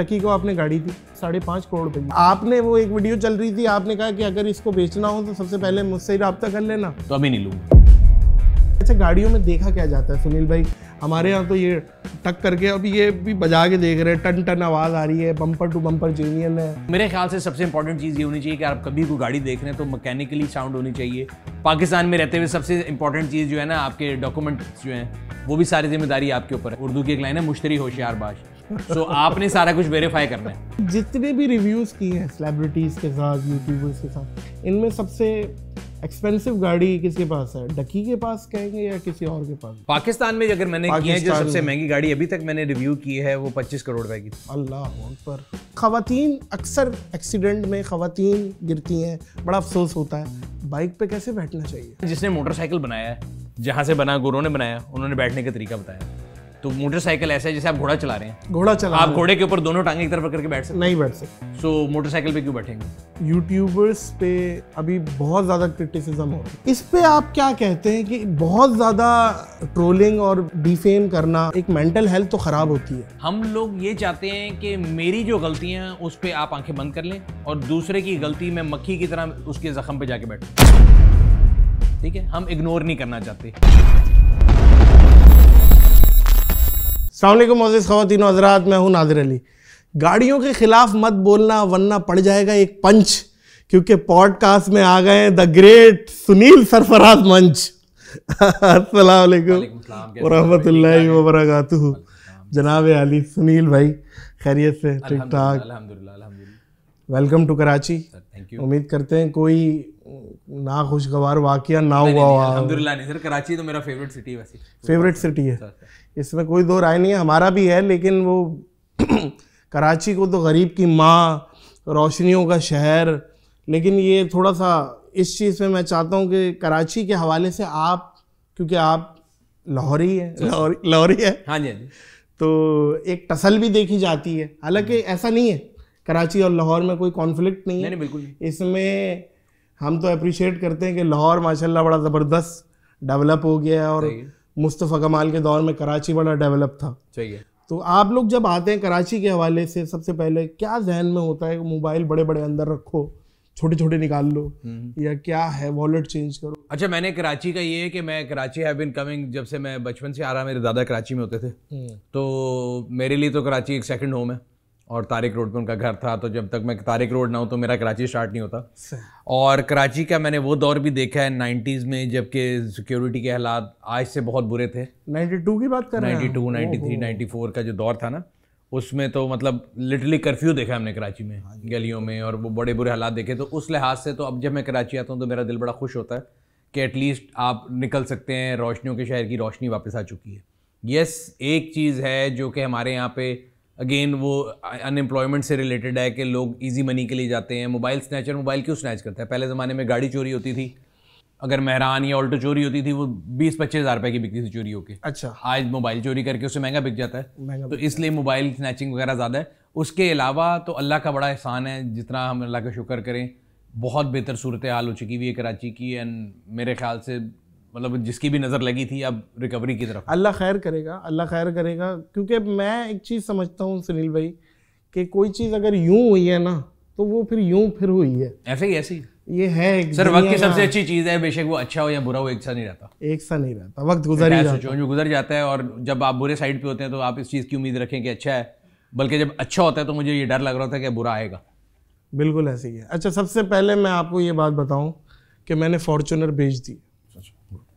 टकी को आपने गाड़ी दी साढ़े पाँच करोड़ रुपये आपने वो एक वीडियो चल रही थी आपने कहा कि अगर इसको बेचना हो तो सबसे पहले मुझसे ही रबता कर लेना तो अभी नहीं लूँ अच्छा गाड़ियों में देखा क्या जाता है सुनील भाई हमारे यहाँ तो ये टक करके अभी ये भी बजा के देख रहे हैं टन टन आवाज़ आ रही है बम्पर टू बम्पर जेनियन है मेरे ख्याल से सबसे इंपॉर्टेंट चीज़ ये होनी चाहिए कि आप कभी कोई गाड़ी देख रहे हैं तो मैकेनिकली साउंड होनी चाहिए पाकिस्तान में रहते हुए सबसे इंपॉर्टेंट चीज़ जो है ना आपके डॉक्यूमेंट्स जो हैं वो भी सारी जिम्मेदारी आपके ऊपर है उर्दू की एक लाइन है मुश्तरी होशियार बाश सो so, आपने सारा कुछ वेरीफाई करना है जितने भी रिव्यूज किए हैं सेलिब्रिटीज के साथ यूट्यूबर्स के साथ इनमें सबसे एक्सपेंसिव गाड़ी किसके पास है डकी के पास कहेंगे या किसी और के पास पाकिस्तान में अगर मैंने की है जो सबसे महंगी गाड़ी अभी तक मैंने रिव्यू की है वो 25 करोड़ रुपए की अल्लाह पर खातन अक्सर एक्सीडेंट में खातन गिरती हैं बड़ा अफसोस होता है बाइक पे कैसे बैठना चाहिए जिसने मोटरसाइकिल बनाया है जहाँ से बना गुरु ने बनाया उन्होंने बैठने का तरीका बताया तो मोटरसाइकिल ऐसा है जैसे आप घोड़ा चला रहे हैं घोड़ा चला आप घोड़े के ऊपर दोनों टांगे एक तरफ करके बैठ सकते नहीं बैठ सकते सो मोटरसाइकिल पे क्यों बैठेंगे यूट्यूबर्स पे अभी बहुत ज़्यादा क्रिटिसिज्म हो रहा है इस पे आप क्या कहते हैं कि बहुत ज़्यादा ट्रोलिंग और डिफेम करना एक मेंटल हेल्थ तो ख़राब होती है हम लोग ये चाहते हैं कि मेरी जो गलतियाँ हैं उस पर आप आंखें बंद कर लें और दूसरे की गलती में मक्खी की तरह उसके ज़ख्म पे जाके बैठ ठीक है हम इग्नोर नहीं करना चाहते अल्लाम मोजिज़ ख़वान हजरात मैं हूँ नादिर अली गाड़ियों के ख़िलाफ़ मत बोलना वरना पड़ जाएगा एक पंच क्योंकि पॉडकास्ट में आ गए द ग्रेट सुनील सरफराज मंच असलकम वरहत वबरक जनाब अली सुनील भाई खैरियत से ठीक ठाक वेलकम टू कराची उम्मीद करते हैं कोई ना खुशगवार वाकया ना हुआ नहीं, नहीं, नहीं सर कराची तो मेरा फेवरेट सिटी है वैसे फेवरेट सिटी है इसमें कोई दो राय नहीं है हमारा भी है लेकिन वो कराची को तो गरीब की माँ रोशनियों का शहर लेकिन ये थोड़ा सा इस चीज़ में मैं चाहता हूँ कि कराची के हवाले से आप क्योंकि आप लाहौरी है लाहौरी लाहौरी हाँ है हाँ जी तो एक टसल भी देखी जाती है हालांकि हम्म। ऐसा नहीं है कराची और लाहौर में कोई कॉन्फ्लिक्ट नहीं है नहीं बिल्कुल इसमें हम तो अप्रिशिएट करते हैं कि लाहौर माशाल्लाह बड़ा ज़बरदस्त डेवलप हो गया है और मुस्तफ़ा कमाल के दौर में कराची बड़ा डेवलप था चाहिए तो आप लोग जब आते हैं कराची के हवाले से सबसे पहले क्या जहन में होता है मोबाइल बड़े बड़े अंदर रखो छोटे छोटे निकाल लो हम्म। या क्या है वॉलेट चेंज करो अच्छा मैंने कराची का ये है कि मैं कराची हैव बिन कमिंग जब से मैं बचपन से आ रहा मेरे दादा कराची में होते थे हम्म। तो मेरे लिए तो कराची एक सेकंड होम है और तारिक रोड पे उनका घर था तो जब तक मैं तारिक रोड ना हूँ तो मेरा कराची स्टार्ट नहीं होता और कराची का मैंने वो दौर भी देखा है नाइन्टीज़ में जबकि सिक्योरिटी के हालात आज से बहुत बुरे थे नाइन्टी टू की बात कर ninety two ninety three ninety four का जो दौर था ना उसमें तो मतलब लिटरली कर्फ्यू देखा हमने कराची में हाँ गलियों में और वो बड़े बुरे हालात देखे तो उस लिहाज से तो अब जब मैं कराची आता हूँ तो मेरा दिल बड़ा खुश होता है कि एटलीस्ट आप निकल सकते हैं रोशनियों के शहर की रोशनी वापस आ चुकी है यस एक चीज़ है जो कि हमारे यहाँ पे अगेन वो अनएम्प्लॉयमेंट से रिलेटेड है कि लोग ईजी मनी के लिए जाते हैं मोबाइल स्नैचर मोबाइल क्यों स्नैच करता है पहले ज़माने में गाड़ी चोरी होती थी अगर मेहरान या ऑल्टो चोरी होती थी वो बीस पच्चीस हज़ार रुपये की बिकती थी चोरी होकर अच्छा आज मोबाइल चोरी करके उससे महंगा बिक जाता है तो इसलिए मोबाइल स्नैचिंग वगैरह ज़्यादा है उसके अलावा तो अल्लाह का बड़ा एहसान है जितना हम अल्लाह का शुक्र करें बहुत बेहतर सूरत हाल हो चुकी हुई है कराची की एंड मेरे ख्याल से मतलब जिसकी भी नज़र लगी थी अब रिकवरी की तरफ अल्लाह खैर करेगा अल्लाह खैर करेगा क्योंकि मैं एक चीज़ समझता हूँ सुनील भाई कि कोई चीज़ अगर यूँ हुई है ना तो वो फिर यूँ फिर हुई है ऐसे ही ऐसी ये है सर वक्त की सबसे अच्छी चीज़ है बेशक वो अच्छा हो या बुरा हो एक सा नहीं रहता एक सा नहीं रहता वक्त गुजर ही जाता जो गुजर जाता है और जब आप बुरे साइड पे होते हैं तो आप इस चीज़ की उम्मीद रखें कि अच्छा है बल्कि जब अच्छा होता है तो मुझे ये डर लग रहा था कि बुरा आएगा बिल्कुल ऐसे ही है अच्छा सबसे पहले मैं आपको ये बात बताऊँ कि मैंने फॉर्चुनर भेज दी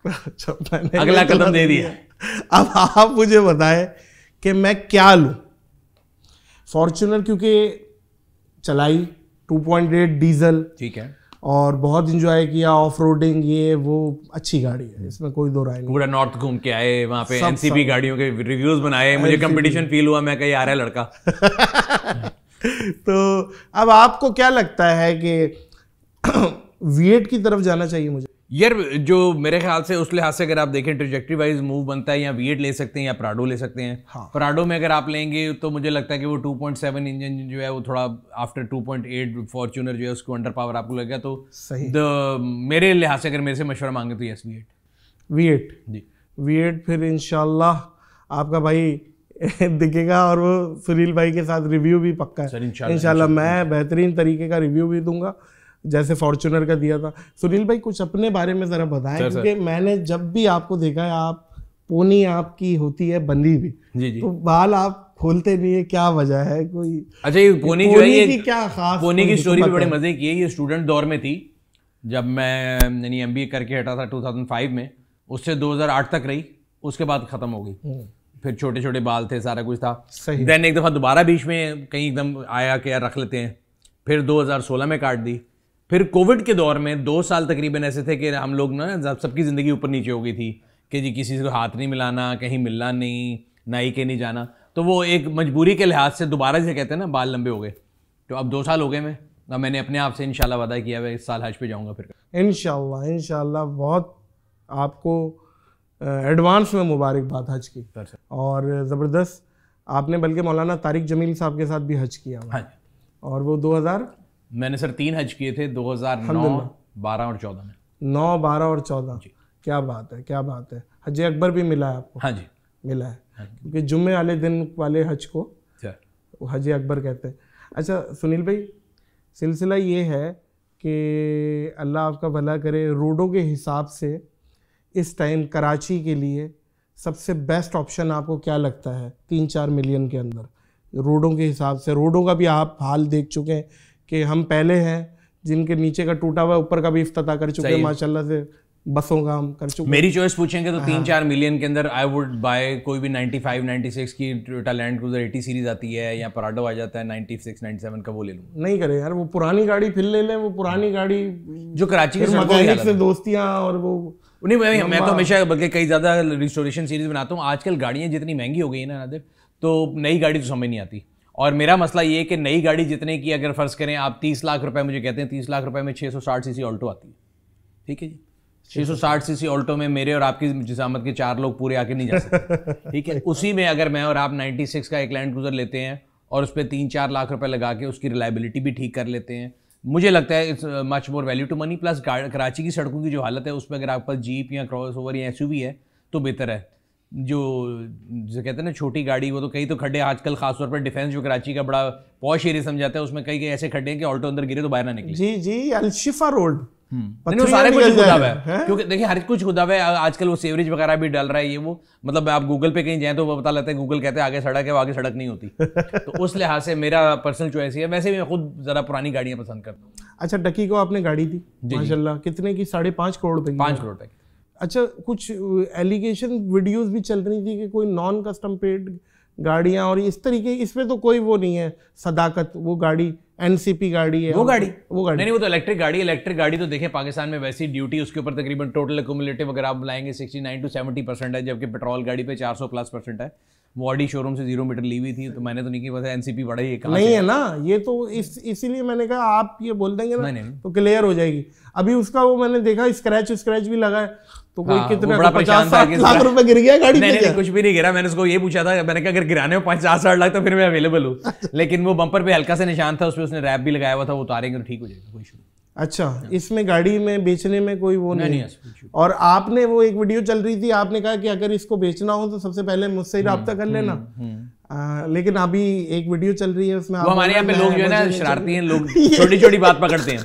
अगला कदम दे दिया अब आप मुझे बताएं कि मैं क्या लूं फॉर्चुनर क्योंकि चलाई 2.8 डीजल ठीक है और बहुत इंजॉय किया ऑफ रोडिंग ये वो अच्छी गाड़ी है हम्म। इसमें कोई दो राय पूरा नॉर्थ घूम के आए वहाँ पे एनसीबी गाड़ियों के रिव्यूज बनाए मुझे कंपटीशन फील हुआ मैं कहीं आ रहा है लड़का तो अब आपको क्या लगता है कि वी की तरफ जाना चाहिए मुझे यार जो मेरे ख्याल से उस लिहाज से अगर आप देखें ट्रोजेक्ट्री वाइज मूव बनता है या वी ले सकते हैं या प्राडो ले सकते हैं हाँ। प्राडो में अगर आप लेंगे तो मुझे लगता है कि वो 2.7 इंजन जो है वो थोड़ा आफ्टर 2.8 फॉर्च्यूनर जो है उसको अंडर पावर आपको लगेगा तो सही द मेरे लिहाज से अगर मेरे से मशवरा मांगे तो yes V eight V eight G V eight फिर इनशाला आपका भाई दिखेगा और वो सुनील भाई के साथ रिव्यू भी पक्का है इनशाला मैं बेहतरीन तरीके का रिव्यू भी दूंगा जैसे फॉर्चुनर का दिया था सुनील भाई कुछ अपने बारे में ज़रा बताएं क्योंकि मैंने जब भी आपको देखा है आप पोनी आपकी होती है बंदी भी जी जी तो बाल आप खोलते नहीं है क्या वजह है कोई अच्छा ये पोनी, जो है ये क्या खास पोनी की स्टोरी भी बड़े मज़े की है ये स्टूडेंट दौर में थी जब मैं यानी एम करके हटा था 2005 में उससे 2008 तक रही उसके बाद ख़त्म हो गई हम्म। फिर छोटे छोटे बाल थे सारा कुछ था देन एक दफ़ा दोबारा बीच में कहीं एकदम आया कि यार रख लेते हैं फिर 2016 में काट दी फिर कोविड के दौर में दो साल तकरीबन ऐसे थे कि हम लोग ना सबकी ज़िंदगी ऊपर नीचे हो गई थी कि जी किसी से हाथ नहीं मिलाना कहीं मिलना नहीं ना ही के नहीं जाना तो वो एक मजबूरी के लिहाज से दोबारा जैसे कहते हैं ना बाल लंबे हो गए तो अब दो साल हो गए मैं ना मैंने अपने आप से इन वादा किया हुआ इस साल हज पे जाऊँगा फिर इन इन बहुत आपको एडवांस में मुबारकबाद हज की और ज़बरदस्त आपने बल्कि मौलाना तारिक जमील साहब के साथ भी हज किया हाँ। और वो 2000 मैंने सर तीन हज किए थे 2009, 12 और 14 में नौ बारह और चौदह क्या बात है क्या बात है हज अकबर भी मिला है आपको हाँ जी मिला है हाँ क्योंकि जुम्मे वाले दिन वाले हज को अच्छा। हज अकबर कहते हैं अच्छा सुनील भाई सिलसिला ये है कि अल्लाह आपका भला करे रोडों के हिसाब से इस टाइम कराची के लिए सबसे बेस्ट ऑप्शन आपको क्या लगता है तीन चार मिलियन के अंदर रोडों के हिसाब से रोडों का भी आप हाल देख चुके हैं कि हम पहले हैं जिनके नीचे का टूटा हुआ ऊपर का भी इफ्त कर चुके हैं माशाल्लाह से बसों का हम कर चुके मेरी चॉइस पूछेंगे तो तीन हाँ। चार मिलियन के अंदर आई वुड बाय कोई भी 95 96 की टोटा लैंड क्रूजर एटी सीरीज आती है या पराडो आ जाता है 96 97 का वो ले लूँ नहीं करे यार वो पुरानी गाड़ी फिर ले लें वो पुरानी गाड़ी जो कराची के मैकेनिक से दोस्तियाँ और वो नहीं मैं मैं तो हमेशा बल्कि कई ज़्यादा रिस्टोरेशन सीरीज बनाता हूँ आजकल गाड़ियाँ जितनी महंगी हो गई है ना नादिर तो नई गाड़ी तो समझ नहीं आती और मेरा मसला ये है कि नई गाड़ी जितने की अगर फ़र्ज़ करें आप तीस लाख रुपए मुझे कहते हैं तीस लाख रुपए में छः सौ साठ सी सी ऑल्टो आती है ठीक है जी छः सौ साठ सी सी ऑल्टो में मेरे और आपकी जिसामत के चार लोग पूरे आके नहीं जा सकते ठीक है उसी में अगर मैं और आप नाइन्टी सिक्स का एक लैंड क्रूज़र लेते हैं और उस पर तीन चार लाख रुपये लगा के उसकी रिलायबिलिटी भी ठीक कर लेते हैं मुझे लगता है it's much more value to money plus Karachi की सड़कों की जो हालत है उसमें अगर आपके पास जीप या क्रॉस ओवर या एस है तो बेहतर है जो जो कहते हैं ना छोटी गाड़ी वो तो कई तो खड्डे आजकल खासतौर पर डिफेंस जो कराची का बड़ा पॉश एरिया समझाता है उसमें कई कई ऐसे खड्डे हैं कि ऑल्टो अंदर गिरे तो बाहर ना निकले जी जी अलशिफा रोड हम्म। सारे कुछ खुदा है क्योंकि देखिए हर कुछ खुदा है आजकल वो सेवरेज वगैरह भी डाल रहा है ये वो मतलब आप गूगल पे कहीं जाए तो वो बता लेते हैं गूगल कहते हैं आगे सड़क है वो आगे सड़क नहीं होती तो उस लिहाज से मेरा पर्सनल चॉइस है वैसे भी मैं खुद ज़रा पुरानी गाड़ियाँ पसंद करता हूँ अच्छा डकी को आपने गाड़ी दी माशाल्लाह कितने की साढ़े पाँच करोड़ रुपये पाँच करोड़ रुपये अच्छा कुछ एलिगेशन वीडियोस भी चल रही थी कि कोई नॉन कस्टम पेड गाड़ियां और इस तरीके इस पे तो कोई वो नहीं है सदाकत वो गाड़ी एनसीपी गाड़ी है वो गाड़ी वो गाड़ी नहीं नहीं वो तो इलेक्ट्रिक गाड़ी इलेक्ट्रिक गाड़ी तो देखे पाकिस्तान में वैसी ड्यूटी उसके ऊपर तकरीबन टोटल अकोमुलेटिव अगर आप लाएंगे नाइन टू सेवेंटी परसेंट है जबकि पेट्रोल गाड़ी पे चार सौ प्लस परसेंट है वॉडी शोरूम से जीरो मीटर ली हुई थी तो मैंने तो नहीं की पता एनसीपी बड़ा ही नहीं है ना ये तो इस इसीलिए मैंने कहा आप ये बोल देंगे ना नहीं, नहीं। तो क्लियर हो जाएगी अभी उसका वो मैंने देखा स्क्रैच स्क्रैच भी लगा है तो कोई हाँ, कितना बड़ा पचास साठ लाख रुपए गिर गया गाड़ी नहीं, नहीं, कुछ भी नहीं गिरा मैंने उसको ये पूछा था मैंने कहा अगर गिराने हो पचास साठ लाख तो फिर मैं अवेलेबल हूँ लेकिन वो बम्पर पे हल्का सा निशान था उस पर उसने रैप भी लगाया हुआ था वो उतारेंगे तो ठीक हो जाएगा कोई इशू अच्छा हाँ। इसमें गाड़ी में बेचने में कोई वो नहीं, नहीं और आपने वो एक वीडियो चल रही थी आपने कहा कि अगर इसको बेचना हो तो सबसे पहले मुझसे ही हम्म, रहा कर लेना हम्म, हम्म। लेकिन अभी एक वीडियो चल रही है उसमें हमारे यहाँ पे लोग जो है ना शरारती हैं लोग छोटी छोटी बात पकड़ते हैं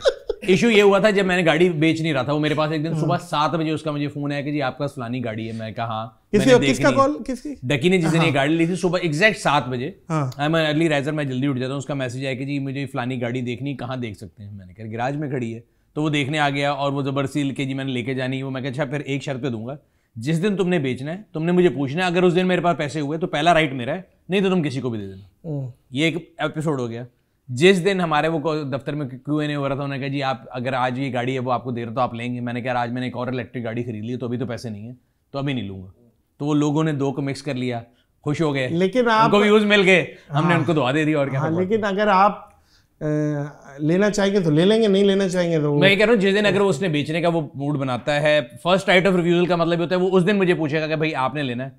इशू ये हुआ था जब मैंने गाड़ी बेच नहीं रहा था वो मेरे पास एक दिन सुबह सात बजे उसका मुझे फोन आया कि जी आपका फलानी गाड़ी है मैं कहा हाँ, डकी ने जिसने हाँ। गाड़ी ली थी सुबह एग्जैक्ट सात बजे आई हाँ। मैं अर्ली राइजर मैं जल्दी उठ जाता हूँ उसका मैसेज आया कि जी मुझे फलानी गाड़ी देखनी कहाँ देख सकते हैं मैंने कहा गिराज में खड़ी है तो वो देखने आ गया और वो जबरसी के जी मैंने लेके जानी वो मैं अच्छा फिर एक शर्त पे दूंगा जिस दिन तुमने बेचना है तुमने मुझे पूछना है अगर उस दिन मेरे पास पैसे हुए तो पहला राइट मेरा है नहीं तो तुम किसी को भी दे देना ये एक एपिसोड हो गया जिस दिन हमारे वो दफ्तर में क्यू एन ए हो रहा था उन्होंने कहा जी आप अगर आज ये गाड़ी है वो आपको दे रहा तो आप लेंगे मैंने कहा आज मैंने एक और इलेक्ट्रिक गाड़ी खरीद ली तो अभी तो पैसे नहीं है तो अभी नहीं लूंगा तो वो लोगों ने दो को मिक्स कर लिया खुश हो गए लेकिन आपको भी यूज मिल गए हमने हाँ। उनको दुआ दे दी और क्या हाँ, लेकिन अगर आप लेना चाहेंगे तो ले लेंगे नहीं लेना चाहेंगे तो मैं कह रहा हूँ जिस दिन अगर वो उसने बेचने का वो मूड बनाता है फर्स्ट राइट ऑफ रिफ्यूजल का मतलब होता है वो उस दिन मुझे पूछेगा कि भाई आपने लेना है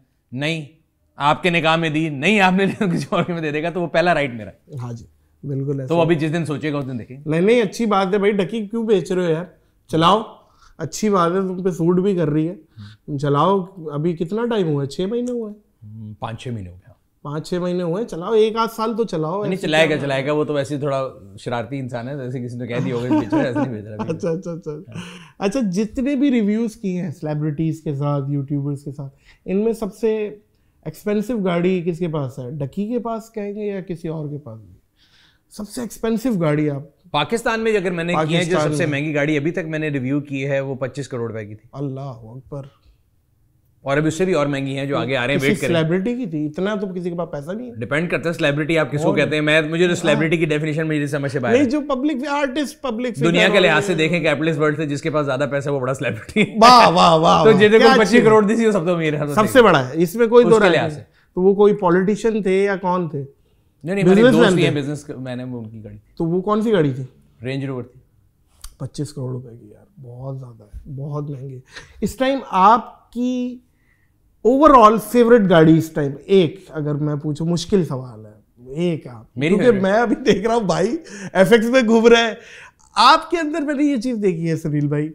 नहीं आपके निकाह में दी नहीं आपने लेना किसी और में दे देगा तो वो पहला राइट मेरा हाँ जी बिल्कुल तो अभी जिस दिन सोचेगा उस दिन देखेंगे नहीं नहीं अच्छी बात है भाई ढकी क्यों बेच रहे हो यार चलाओ अच्छी बात है तुम पे सूट भी कर रही है तुम हम्म। चलाओ अभी कितना टाइम हुआ है छः महीने हुआ है हम्म, पाँच छः महीने हो गया हाँ। पाँच छः महीने हुए चलाओ एक आध साल तो चलाओ नहीं चलाएगा चलाएगा वो तो वैसे थोड़ा शरारती इंसान है जैसे किसी ने कह दिया होगा ऐसे नहीं रहा अच्छा, अच्छा अच्छा अच्छा अच्छा जितने भी रिव्यूज़ किए हैं सेलिब्रिटीज़ के साथ यूट्यूबर्स के साथ इनमें सबसे एक्सपेंसिव गाड़ी किसके पास है डकी के पास कहेंगे या किसी और के पास भी सबसे एक्सपेंसिव गाड़ी आप पाकिस्तान में अगर मैंने की है जो सबसे महंगी गाड़ी अभी तक मैंने रिव्यू की है वो पच्चीस करोड़ रुपए की थी अल्लाह अकबर और अभी उससे भी और महंगी है जो आगे आ रहे हैं करें सेलिब्रिटी की थी इतना तो किसी के पास पैसा नहीं है डिपेंड करता है सेलिब्रिटी आप किसको कहते हैं मैं मुझे तो सेलिब्रिटी हाँ। की डेफिनेशन मुझे समझ से बाहर नहीं जो पब्लिक आर्टिस्ट पब्लिक दुनिया के लिहाज से देखें कैपिटलिस्ट वर्ल्ड से जिसके पास ज्यादा पैसा वो बड़ा सेलिब्रिटी वाह वाह वाह तो जिसे को 25 करोड़ दी थी वो सब तो अमीर है तो सबसे बड़ा है इसमें कोई दो लिहाज से तो वो कोई पॉलिटिशियन थे या कौन थे नहीं नहीं मेरे दोस्त हैं बिजनेस मैंने उनकी गाड़ी तो वो कौन सी गाड़ी थी रेंज रोवर थी पच्चीस करोड़ रुपए की यार बहुत ज़्यादा है बहुत इस टाइम आपकी ओवरऑल फेवरेट गाड़ी इस टाइम एक अगर मैं पूछूं मुश्किल सवाल है एक आप मेरी क्योंकि मैं अभी देख रहा हूँ भाई एफ में घूम रहे हैं आपके अंदर मैंने ये चीज़ देखी है सुनील भाई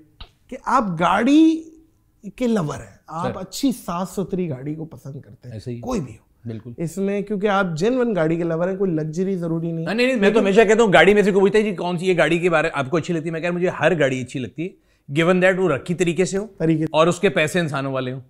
कि आप गाड़ी के लवर हैं आप अच्छी साफ सुथरी गाड़ी को पसंद करते हैं कोई भी हो बिल्कुल इसमें क्योंकि आप वन गाड़ी के लवर हैं कोई लग्जरी जरूरी नहीं नहीं नहीं मैं तो हमेशा कहता हूँ गाड़ी में से को पूछता है जी कौन सी ये गाड़ी के बारे में आपको अच्छी लगती है मैं कह मुझे हर गाड़ी अच्छी लगती है गिवन दैट वो रखी तरीके से हो तरीके और उसके पैसे इंसानों वाले हों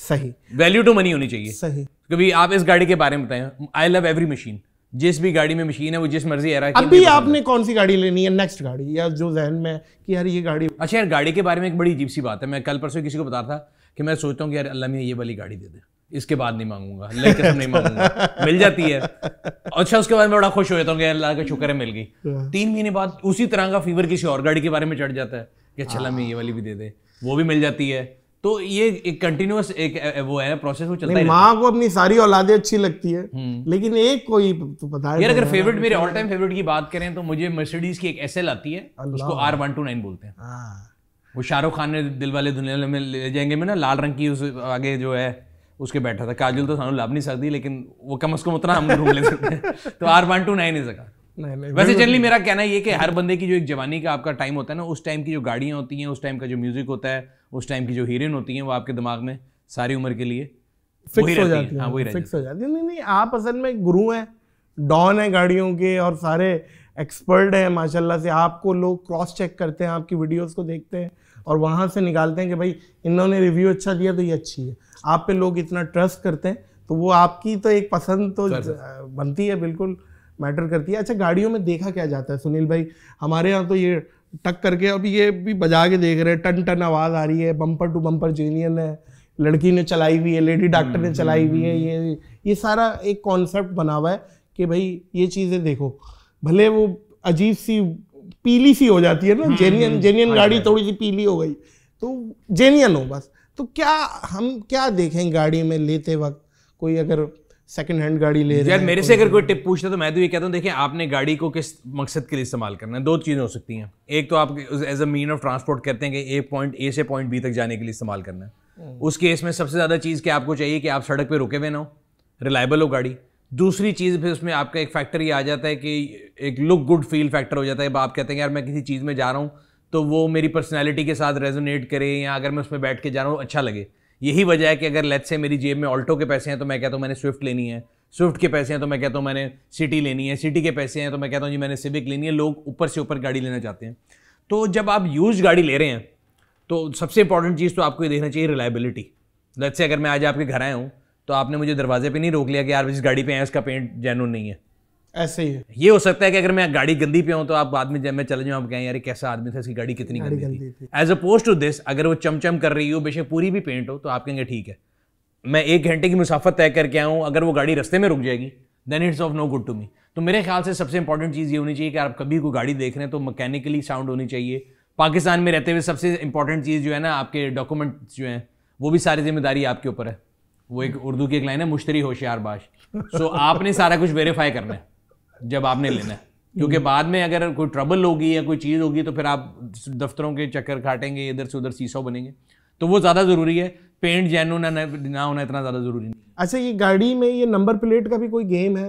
सही वैल्यू टू मनी होनी चाहिए सही क्योंकि आप इस गाड़ी के बारे में बताएं आई लव एवरी मशीन जिस भी गाड़ी में मशीन है वो जिस मर्जी एरा अभी आपने कौन सी गाड़ी लेनी है नेक्स्ट गाड़ी या जो जहन में कि यार ये गाड़ी अच्छा यार गाड़ी के बारे में एक बड़ी अजीब सी बात है मैं कल परसों किसी को बता था कि मैं सोचता हूँ कि यार अल्लाह में ये वाली गाड़ी दे दे इसके बाद नहीं मांगूंगा अल्लाह कसम नहीं मांगूंगा मिल जाती है अच्छा उसके बाद मैं बड़ा खुश हो जाता हूँ अल्लाह का शुक्र है मिल गई हाँ। तीन महीने बाद उसी तरह का फीवर किसी और गाड़ी के बारे में चढ़ जाता है कि अच्छा हमें ये वाली भी दे दे वो भी मिल जाती है तो ये एक कंटिन्यूस एक वो है प्रोसेस वो चलता है माँ को अपनी सारी औलादें अच्छी लगती है हम्म। लेकिन एक कोई तो पता है यार अगर फेवरेट तो मेरे ऑल टाइम फेवरेट की बात करें तो मुझे मर्सिडीज की एक एसएल आती है उसको आर वन टू नाइन बोलते हैं हाँ। वो शाहरुख खान ने दिल वाले दुनिया में ले जाएंगे में ना लाल रंग की उस आगे जो है उसके बैठा था काजल तो सानू लाभ नहीं सकती लेकिन वो कम अज कम उतना हम ढूंढ ले सकते हैं तो आर वन टू नहीं सका नहीं, नहीं, वैसे जनरली मेरा कहना ये कि हर बंदे की जो एक जवानी का आपका टाइम होता है ना उस टाइम की जो गाड़ियाँ होती हैं उस टाइम का जो म्यूजिक होता है उस टाइम की जो हीरोइन होती हैं वो आपके दिमाग में सारी उम्र के लिए फिक्स हो जाती है हाँ, वही फिक्स हो जाती है नहीं नहीं आप असल में गुरु हैं डॉन है गाड़ियों के और सारे एक्सपर्ट हैं माशाल्लाह से आपको लोग क्रॉस चेक करते हैं आपकी वीडियोस को देखते हैं और वहाँ से निकालते हैं कि भाई इन्होंने रिव्यू अच्छा दिया तो ये अच्छी है आप पे लोग इतना ट्रस्ट करते हैं तो वो आपकी तो एक पसंद तो बनती है बिल्कुल मैटर करती है अच्छा गाड़ियों में देखा क्या जाता है सुनील भाई हमारे यहाँ तो ये टक करके अब ये भी बजा के देख रहे हैं टन टन आवाज़ आ रही है बम्पर टू बम्पर जूनियन है लड़की ने चलाई हुई है लेडी डॉक्टर ने चलाई हुई है ये ये सारा एक कॉन्सेप्ट बना हुआ है कि भाई ये चीज़ें देखो भले वो अजीब सी पीली सी हो जाती है ना जेनियन हम्म, जेनियन हम्म, हाँ गाड़ी हाँ थोड़ी सी पीली हो गई तो जेनियन हो बस तो क्या हम क्या देखें गाड़ी में लेते वक्त कोई अगर सेकंड हैंड गाड़ी ले रहे हैं मेरे से अगर तो कोई टिप पूछता तो मैं तो ये कहता हूँ देखिए आपने गाड़ी को किस मकसद के लिए इस्तेमाल करना है दो चीज़ें हो सकती हैं एक तो आप as a mean of transport करते हैं कि ए पॉइंट ए से पॉइंट बी तक जाने के लिए इस्तेमाल करना है हम्म। उस केस में सबसे ज़्यादा चीज़ कि आपको चाहिए कि आप सड़क पर रुके हुए ना हो रिलायबल हो गाड़ी दूसरी चीज़ फिर उसमें आपका एक फैक्टर ये आ जाता है कि एक लुक गुड फील फैक्टर हो जाता है आप कहते हैं यार मैं किसी चीज़ में जा रहा हूँ तो वो मेरी पर्सनैलिटी के साथ रेजोनेट करे या अगर मैं उसमें बैठ के जा रहा हूँ अच्छा लगे यही वजह है कि अगर लेट से मेरी जेब में ऑल्टो के पैसे हैं तो मैं कहता हूँ मैंने स्विफ्ट लेनी है स्विफ्ट के पैसे हैं तो मैं कहता हूँ मैंने सिटी लेनी है सिटी के पैसे हैं तो मैं कहता हूँ जी मैंने सिविक लेनी है लोग ऊपर से ऊपर गाड़ी लेना चाहते हैं तो जब आप यूज गाड़ी ले रहे हैं तो सबसे इंपॉर्टेंट चीज़ तो आपको ये देखना चाहिए रिलायबिलिटी लेट से अगर मैं आज आपके घर आया हूँ तो आपने मुझे दरवाजे पे नहीं रोक लिया कि यार जिस गाड़ी पे है उसका पेंट जैन नहीं है ऐसे ही है ये हो सकता है कि अगर मैं गाड़ी गंदी पे हूँ तो आप बाद में जब मैं चले जाऊँ आप कहें यार कैसा आदमी था इसकी गाड़ी कितनी गाड़ी गंदी, गंदी थी एज अपोज टू दिस अगर वो चमचम कर रही हो बेशक पूरी भी पेंट हो तो आप कहेंगे ठीक है मैं एक घंटे की मुसाफत तय करके आऊँ अगर वो गाड़ी रस्ते में रुक जाएगी then it's of no good to me तो मेरे ख्याल से सबसे इंपॉर्टेंट चीज़ ये होनी चाहिए कि आप कभी कोई गाड़ी देख रहे हैं तो मैकेनिकली साउंड होनी चाहिए पाकिस्तान में रहते हुए सबसे इंपॉर्टेंट चीज़ जो है ना आपके डॉक्यूमेंट्स जो हैं वो भी सारी जिम्मेदारी आपके ऊपर है वो एक उर्दू की एक लाइन है मुश्तरी होशियार बाश सो आपने सारा कुछ वेरीफाई करना है जब आपने लेना है क्योंकि बाद में अगर कोई ट्रबल होगी या कोई चीज़ होगी तो फिर आप दफ्तरों के चक्कर काटेंगे इधर से उधर सीसो बनेंगे तो वो ज़्यादा ज़रूरी है पेंट जैन ना ना होना इतना ज़्यादा ज़रूरी नहीं अच्छा ये गाड़ी में ये नंबर प्लेट का भी कोई गेम है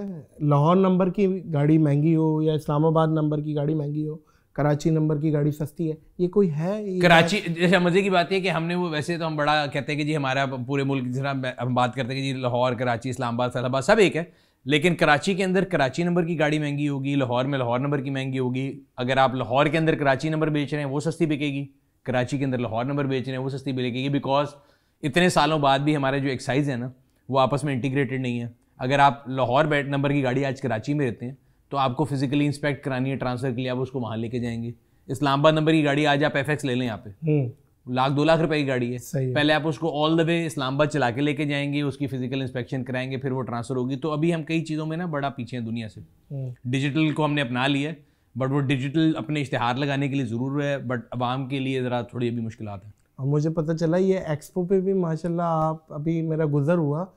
लाहौर नंबर की गाड़ी महंगी हो या इस्लामाबाद नंबर की गाड़ी महंगी हो कराची नंबर की गाड़ी सस्ती है ये कोई है ये कराची जैसे मज़े की बात है कि हमने वो वैसे तो हम बड़ा कहते हैं कि जी हमारा पूरे मुल्क जिस तरह हम बात करते हैं कि जी लाहौर कराची इस्लामाबाद फैलाबाद सब एक है लेकिन कराची के अंदर कराची नंबर की गाड़ी महंगी होगी लाहौर में लाहौर नंबर की महंगी होगी अगर आप लाहौर के अंदर कराची नंबर बेच रहे हैं वो सस्ती बिकेगी कराची के अंदर लाहौर नंबर बेच रहे हैं वो सस्ती बिकेगी बिकॉज इतने सालों बाद भी हमारे जो एक्साइज है ना वो आपस में इंटीग्रेटेड नहीं है अगर आप लाहौर नंबर की गाड़ी आज कराची में रहते हैं तो आपको फिजिकली इंस्पेक्ट करानी है ट्रांसफर के लिए आप उसको वहाँ लेके जाएंगे इस्लामाबाद नंबर की गाड़ी आज आप एफ ले लें यहाँ पे हम्म। लाख दो लाख रुपए की गाड़ी है पहले आप उसको ऑल द वे इस्लामाबाद चला के लेके जाएंगे उसकी फिजिकल इंस्पेक्शन कराएंगे फिर वो ट्रांसफर होगी तो अभी हम कई चीज़ों में ना बड़ा पीछे हैं दुनिया से डिजिटल हम्म। को हमने अपना लिया है बट वो डिजिटल अपने इश्तहार लगाने के लिए ज़रूर है बट आवाम के लिए ज़रा थोड़ी अभी मुश्किल है और मुझे पता चला ये एक्सपो पे भी माशाल्लाह आप अभी मेरा गुजर हुआ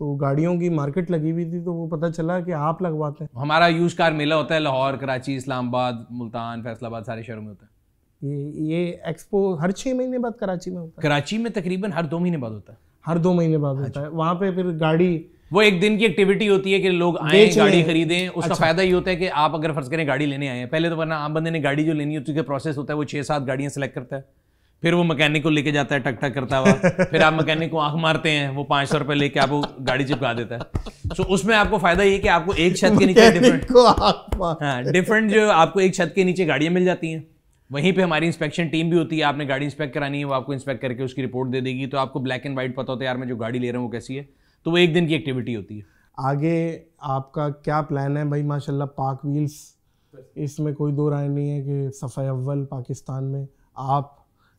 तो गाड़ियों की मार्केट लगी हुई थी तो वो पता चला कि आप लगवाते हैं हमारा यूज कार मेला होता है लाहौर कराची इस्लामाबाद मुल्तान फैसलाबाद सारे शहरों में होता है ये ये एक्सपो हर छः महीने बाद कराची में होता है कराची में तकरीबन हर दो महीने बाद होता है हर दो महीने बाद अच्छा। होता है वहाँ पे फिर गाड़ी वो एक दिन की एक्टिविटी होती है कि लोग आए गाड़ी खरीदें उसका अच्छा। फायदा ये होता है कि आप अगर फर्ज करें गाड़ी लेने आए हैं पहले तो वरना आम बंदे ने गाड़ी जो लेनी होती है प्रोसेस होता है वो छः सात गाड़ियाँ सेलेक्ट करता है फिर वो मैकेनिक को लेके जाता है टक टक करता हुआ फिर आप मैकेनिक को आंख मारते हैं वो पांच सौ रुपए लेके आपको गाड़ी चिपका देता है सो so, उसमें आपको फायदा ये कि आपको एक छत के नीचे डिफरेंट हाँ डिफरेंट जो आपको एक छत के नीचे गाड़ियाँ मिल जाती हैं वहीं पे हमारी इंस्पेक्शन टीम भी होती है आपने गाड़ी इंस्पेक्ट करानी है वो आपको इंस्पेक्ट करके उसकी रिपोर्ट दे देगी तो आपको ब्लैक एंड व्हाइट पता होता है यार मैं जो गाड़ी ले रहा हूँ वो कैसी है तो वो एक दिन की एक्टिविटी होती है आगे आपका क्या प्लान है भाई माशाल्लाह पाक व्हील्स इसमें कोई दो राय नहीं है कि सफ़ाई अव्वल पाकिस्तान में आप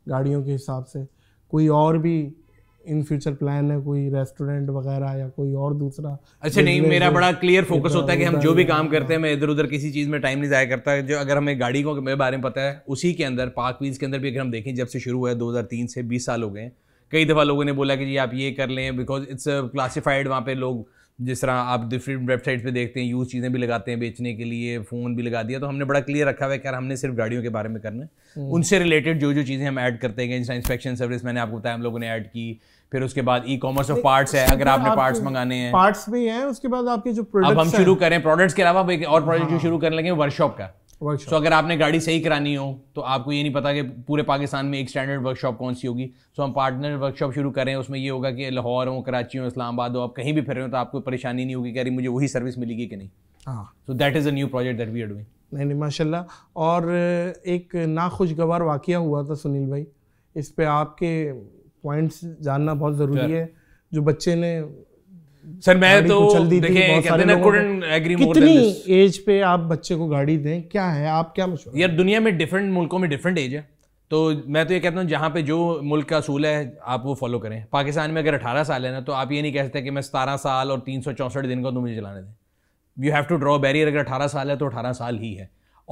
गाड़ियों के हिसाब से कोई और भी इन फ्यूचर प्लान है कोई रेस्टोरेंट वगैरह या कोई और दूसरा अच्छा नहीं मेरा बड़ा क्लियर फोकस होता है कि हम जो भी काम हाँ। करते हैं मैं इधर उधर किसी चीज़ में टाइम नहीं ज़ाया करता जो अगर हमें गाड़ी को मेरे बारे में पता है उसी के अंदर पार्क वीज के अंदर भी अगर हम देखें जब से शुरू हुआ है तीन से बीस साल हो गए कई दफ़ा लोगों ने बोला कि जी आप ये कर लें बिकॉज इट्स क्लासीफाइड वहाँ पे लोग जिस तरह आप डिफरेंट वेबसाइट्स पे देखते हैं यूज़ चीज़ें भी लगाते हैं बेचने के लिए फ़ोन भी लगा दिया तो हमने बड़ा क्लियर रखा हुआ है कि यार हमने सिर्फ गाड़ियों के बारे में करना है हम्म। उनसे रिलेटेड जो जो चीज़ें हम ऐड करते हैं जिस इंस्पेक्शन सर्विस मैंने आपको बताया हम लोगों ने ऐड की फिर उसके बाद ई कॉमर्स ऑफ पार्ट्स है अगर आपने पार्ट्स मंगाने हैं पार्ट्स भी हैं उसके बाद आपके जो अब हम शुरू करें प्रोडक्ट्स के अलावा एक और प्रोजेक्ट जो हाँ। शुरू करने लगे वर्कशॉप का सो so, अगर आपने गाड़ी सही करानी हो तो आपको ये नहीं पता कि पूरे पाकिस्तान में एक स्टैंडर्ड वर्कशॉप कौन सी होगी सो so, हम पार्टनर वर्कशॉप शुरू करें उसमें ये होगा कि लाहौर हो कराची हो इस्लामाबाद हो आप कहीं भी फिर रहे हो तो आपको परेशानी नहीं होगी कि अरे मुझे वही सर्विस मिलेगी कि नहीं हाँ so that is a new project that we are doing नहीं नहीं माशाल्लाह और एक नाखुशगवार वाक़ हुआ था सुनील भाई इस पर आपके पॉइंट्स जानना बहुत ज़रूरी है जो बच्चे ने सर मैं तो, तो कितनी एज पे आप बच्चे को गाड़ी दें क्या है आप क्या यार दुनिया में डिफरेंट मुल्कों में डिफरेंट एज है तो मैं तो ये कहता हूँ जहाँ पे जो मुल्क का असूल है आप वो फॉलो करें पाकिस्तान में अगर अठारह साल है ना तो आप ये नहीं कह सकते कि मैं सतारह साल और तीन सौ चौंसठ दिन का तो मुझे चलाने दें you have to draw barrier अगर अठारह साल है तो अठारह साल ही है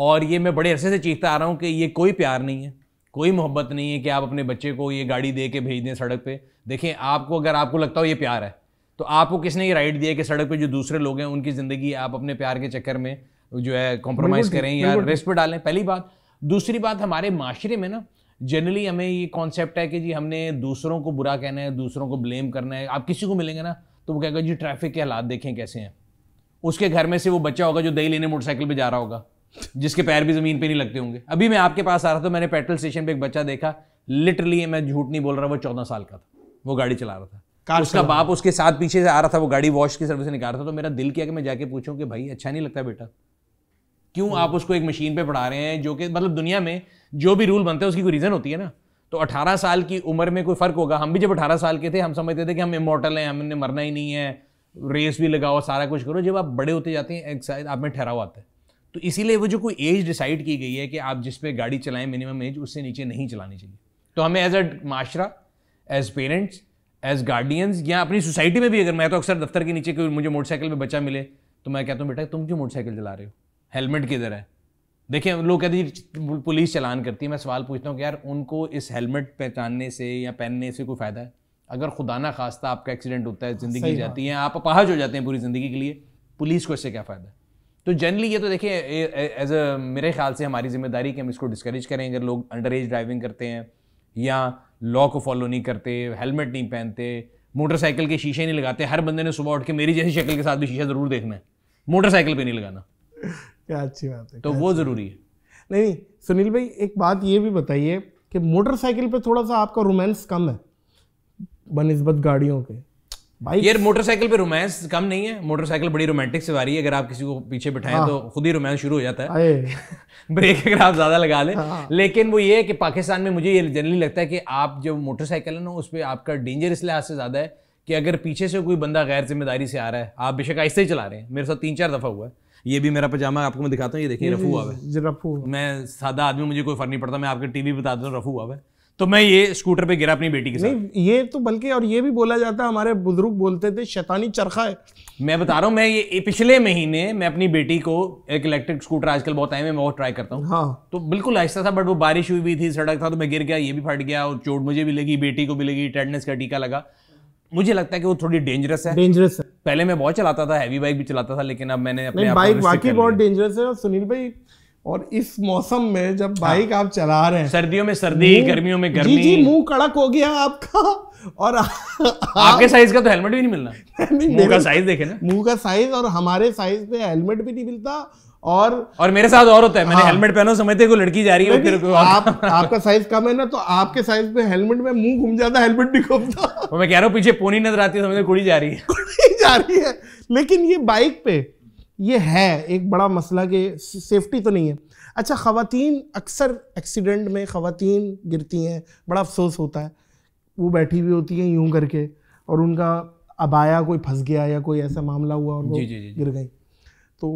और ये मैं बड़े अरसे से चीखता आ रहा हूँ कि ये कोई प्यार नहीं है कोई मोहब्बत नहीं है कि आप अपने बच्चे को ये गाड़ी दे के भेज दें सड़क पर देखें आपको अगर आपको लगता हो ये प्यार है तो आपको किसने ये राइट दिया कि सड़क पे जो दूसरे लोग हैं उनकी ज़िंदगी आप अपने प्यार के चक्कर में जो है कॉम्प्रोमाइज़ करें या रिस्क पर डालें पहली बात दूसरी बात हमारे माशरे में ना जनरली हमें ये कॉन्सेप्ट है कि जी हमने दूसरों को बुरा कहना है दूसरों को ब्लेम करना है आप किसी को मिलेंगे ना तो वो कहेगा जी ट्रैफिक के हालात देखें कैसे हैं उसके घर में से वो बच्चा होगा जो दही लेने मोटरसाइकिल पर जा रहा होगा जिसके पैर भी ज़मीन पे नहीं लगते होंगे अभी मैं आपके पास आ रहा था मैंने पेट्रोल स्टेशन पे एक बच्चा देखा लिटरली मैं झूठ नहीं बोल रहा वो चौदह साल का था वो गाड़ी चला रहा था कार उसका बाप उसके साथ पीछे से आ रहा था वो गाड़ी वॉश की सर्विस निकाल रहा था तो मेरा दिल किया कि मैं जाके पूछूं कि भाई अच्छा नहीं लगता बेटा क्यों आप उसको एक मशीन पे पढ़ा रहे हैं जो कि मतलब दुनिया में जो भी रूल बनते हैं उसकी कोई रीज़न होती है ना तो 18 साल की उम्र में कोई फ़र्क होगा हम भी जब 18 साल के थे हम समझते थे कि हम इमोटल हैं हमने मरना ही नहीं है रेस भी लगाओ सारा कुछ करो जब आप बड़े होते जाते हैं एक साइड आप में ठहराव आता है तो इसीलिए वो जो कोई एज डिसाइड की गई है कि आप जिस पे गाड़ी चलाएं मिनिमम एज उससे नीचे नहीं चलानी चाहिए तो हमें एज अ माशरा एज पेरेंट्स एज गार्डियंस या अपनी सोसाइटी में भी अगर मैं तो अक्सर दफ्तर के नीचे कोई मुझे मोटरसाइकिल में बच्चा मिले तो मैं कहता हूँ बेटा तुम क्यों मोटरसाइकिल चला रहे हो हेलमेट किधर है देखिए लोग कहते हैं पुलिस चलान करती है मैं सवाल पूछता हूँ कि यार उनको इस हेलमेट पहचानने से या पहनने से कोई फ़ायदा है अगर खुदा ना खास्ता आपका एक्सीडेंट होता है ज़िंदगी जाती है आप अपाहज हो जाते हैं पूरी ज़िंदगी के लिए पुलिस को इससे क्या फ़ायदा है तो जनरली ये तो देखिए एज अ मेरे ख्याल से हमारी जिम्मेदारी कि हम इसको डिस्करेज करें अगर लोग अंडर एज ड्राइविंग करते हैं या लॉ को फॉलो नहीं करते हेलमेट नहीं पहनते मोटरसाइकिल के शीशे नहीं लगाते हर बंदे ने सुबह उठ के मेरी जैसी शक्ल के साथ भी शीशा ज़रूर देखना है मोटरसाइकिल पे नहीं लगाना क्या अच्छी बात है तो वो ज़रूरी है नहीं सुनील भाई एक बात ये भी बताइए कि मोटरसाइकिल पे थोड़ा सा आपका रोमांस कम है बनस्बत गाड़ियों के भाई ये मोटरसाइकिल पे रोमांस कम नहीं है मोटरसाइकिल बड़ी रोमांटिक सवारी है अगर आप किसी को पीछे बिठाएं हाँ। तो खुद ही रोमांस शुरू हो जाता है ब्रेक अगर आप ज़्यादा लगा लें हाँ। लेकिन वो ये है कि पाकिस्तान में मुझे ये जनरली लगता है कि आप जो मोटरसाइकिल है ना उस पर आपका डेंजर इस लिहाज से ज़्यादा है कि अगर पीछे से कोई बंदा गैर जिम्मेदारी से आ रहा है आप बेशक ऐसे ही चला रहे हैं मेरे साथ तीन चार दफ़ा हुआ है ये भी मेरा पजामा आपको मैं दिखाता हूँ ये देखिए रफू हुआ है मैं सादा आदमी मुझे कोई फर्क नहीं पड़ता मैं आपके टीवी बता देता हूँ रफू हुआ है तो मैं ये स्कूटर पे गिरा अपनी बेटी के साथ नहीं ये तो बल्कि और ये भी बोला जाता है हमारे बुजुर्ग बोलते थे शैतानी चरखा है मैं बता रहा हूँ मैं ये पिछले महीने मैं अपनी बेटी को एक इलेक्ट्रिक स्कूटर आजकल बहुत आए मैं बहुत ट्राई करता हूँ हाँ तो बिल्कुल ऐसा था बट वो बारिश हुई हुई थी सड़क था तो मैं गिर गया ये भी फट गया और चोट मुझे भी लगी बेटी को भी लगी टेटनेस का टीका लगा मुझे लगता है कि वो थोड़ी डेंजरस है डेंजरस है पहले मैं बहुत चलाता था हैवी बाइक भी चलाता था लेकिन अब मैंने अपने बाइक वाकई बहुत डेंजरस है और सुनील भाई और इस मौसम में जब हाँ। बाइक आप चला रहे हैं सर्दियों में सर्दी गर्मियों में गर्मी जी, जी मुंह कड़क हो गया आपका और आ, आपके साइज का तो हेलमेट भी नहीं मिलना मुंह का साइज देखे ना मुंह का साइज और हमारे साइज पे हेलमेट भी नहीं मिलता और और मेरे साथ और होता है मैंने हेलमेट हाँ। पहनो समझते को लड़की जा रही है फिर आप आपका साइज कम है ना तो आपके साइज पे हेलमेट में मुंह घूम जाता हेलमेट भी घूमता मैं कह रहा हूँ पीछे पोनी नजर आती है समझते कुड़ी जा रही है कुड़ी जा रही है लेकिन ये बाइक पे ये है एक बड़ा मसला कि सेफ्टी तो नहीं है अच्छा ख़वातीन अक्सर एक्सीडेंट में ख़वातीन गिरती हैं बड़ा अफसोस होता है वो बैठी हुई होती हैं यूं करके और उनका अबाया कोई फंस गया या कोई ऐसा मामला हुआ और वो जी जी जी गिर गई तो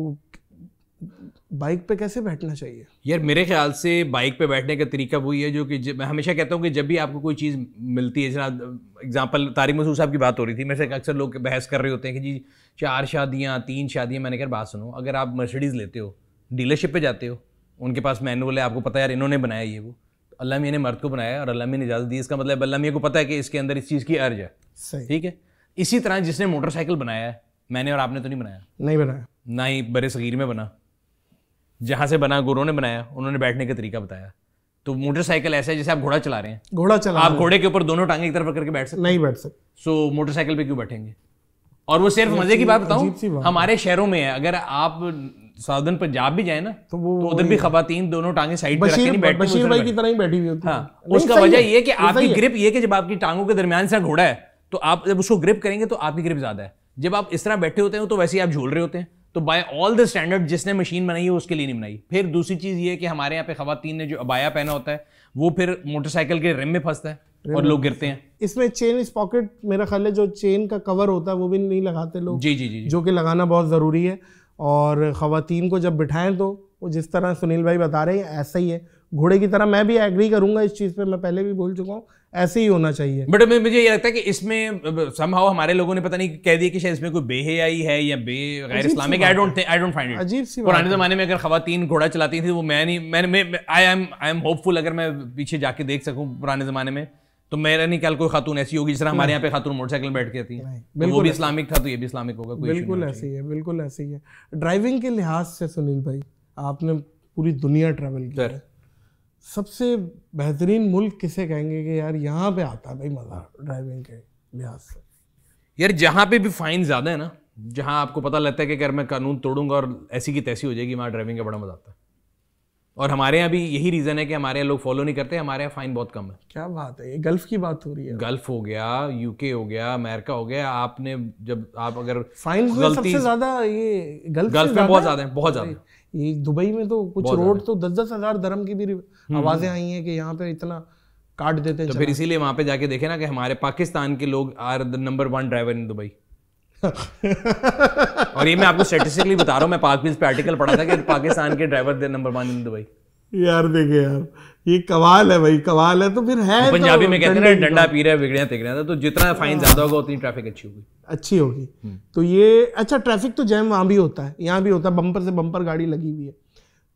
बाइक पे कैसे बैठना चाहिए यार मेरे ख्याल से बाइक पे बैठने का तरीका वही है जो कि मैं हमेशा कहता हूँ कि जब भी आपको कोई चीज़ मिलती है जरा एग्जाम्पल तारी मसूर साहब की बात हो रही थी मेरे से अक्सर लोग बहस कर रहे होते हैं कि जी चार शादियाँ तीन शादियाँ मैंने कहा बात सुनो अगर आप मर्सिडीज़ लेते हो डीलरशिप पे जाते हो उनके पास मैनुअल है आपको पता है यार इन्होंने बनाया ये वो तो अल्लाह मियाँ ने मर्द को बनाया और अल्लाह ने इजाज़त दी इसका मतलब अल्लाह मियाँ को पता है कि इसके अंदर इस चीज़ की अर्ज है ठीक है इसी तरह जिसने मोटरसाइकिल बनाया है मैंने और आपने तो नहीं बनाया नहीं बनाया ना ही बड़े सगीर में बना जहाँ से बना गुरु ने बनाया उन्होंने बैठने का तरीका बताया तो मोटरसाइकिल ऐसा है जैसे आप घोड़ा चला रहे हैं घोड़ा चला आप घोड़े के ऊपर दोनों टांगे एक तरफ करके बैठ सकते नहीं बैठ सकते सो मोटरसाइकिल पे क्यों बैठेंगे और वो सिर्फ मजे की बात बताऊं हमारे शहरों में है अगर आप साउदर्न पंजाब भी जाए ना तो वो तो उधर भी खबातीन दोनों टांगे साइड पर रखी बैठी बशीर भाई की तरह ही बैठी हुई होती हाँ उसका वजह ये कि आपकी ग्रिप ये कि जब आपकी टांगों के दरमियान से घोड़ा है तो आप जब उसको ग्रिप करेंगे तो आपकी ग्रिप ज्यादा है जब आप इस तरह बैठे होते हैं तो वैसे ही आप झूल रहे होते हैं तो बाय ऑल द स्टैंडर्ड जिसने मशीन बनाई है उसके लिए नहीं बनाई फिर दूसरी चीज़ ये कि हमारे यहाँ पे खातन ने जो अबाया पहना होता है वो फिर मोटरसाइकिल के रिम में फंसता है और हम्म। लोग गिरते हैं इसमें चेन इस पॉकेट मेरा ख्याल है जो चेन का कवर होता है वो भी नहीं लगाते लोग जी जी जी जो कि लगाना बहुत ज़रूरी है और ख़वातीन को जब बिठाएं तो वो जिस तरह सुनील भाई बता रहे हैं ऐसा ही है घोड़े की तरह मैं भी एग्री करूंगा इस चीज़ पे मैं पहले भी बोल चुका हूँ ऐसे ही होना चाहिए बट मुझे ये लगता है कि इसमें संभाव हमारे लोगों ने पता नहीं कह दिया कि शायद इसमें कोई बेहयाई है या बे गैर Islamic I don't I don't find it अजीब सी पुराने जमाने में अगर खातन घोड़ा चलाती थी वो मैं नहीं मैंने I am I am hopeful अगर मैं पीछे जाके देख सकूँ पुराने जमाने में तो मेरा नहीं ख्याल कोई खातून ऐसी होगी जिसरा हमारे यहाँ पे खातून मोटरसाइकिल बैठ के आती है वो भी इस्लामिक था तो ये भी इस्लामिक होगा कोई बिल्कुल ऐसे ही है बिल्कुल ऐसे ही है ड्राइविंग के लिहाज से सुनील भाई आपने पूरी दुनिया ट्रैवल किया है सबसे बेहतरीन मुल्क किसे कहेंगे कि यार यहाँ पे आता है भाई मज़ा ड्राइविंग के लिहाज से यार जहाँ पे भी फाइन ज़्यादा है ना जहाँ आपको पता लगता है कि अगर मैं कानून तोड़ूंगा और ऐसी की तैसी हो जाएगी वहाँ ड्राइविंग का बड़ा मज़ा आता है और हमारे यहाँ भी यही रीज़न है कि हमारे यहाँ लोग फॉलो नहीं करते हमारे यहाँ फाइन बहुत कम है क्या बात है ये गल्फ की बात हो रही है गल्फ हो गया यूके हो गया अमेरिका हो गया आपने जब आप अगर फाइन सबसे ज़्यादा ये गल्फ, गल्फ में बहुत ज़्यादा है बहुत ज़्यादा ये दुबई में तो कुछ रोड तो दस दस हज़ार धर्म की भी हम्म। आवाज़ें आई हैं कि यहाँ पे इतना काट देते तो हैं तो फिर इसीलिए वहाँ पे जाके देखे ना कि हमारे पाकिस्तान के लोग are the number one driver in Dubai और ये मैं आपको स्टेटिस्टिकली बता रहा हूँ मैं पाकिस्तान पे आर्टिकल पढ़ा था कि पाकिस्तान के driver they number one in Dubai यार देखे यार ये कवाल है भाई कवाल है तो फिर है पंजाबी तो में कहते हैं डंडा पी रहा है तिगड़े हैं तो जितना फाइन हाँ। ज्यादा होगा उतनी ट्रैफिक अच्छी होगी अच्छी होगी हम्म। तो ये अच्छा ट्रैफिक तो जैम वहाँ भी होता है यहाँ भी होता है बम्पर से बम्पर गाड़ी लगी हुई है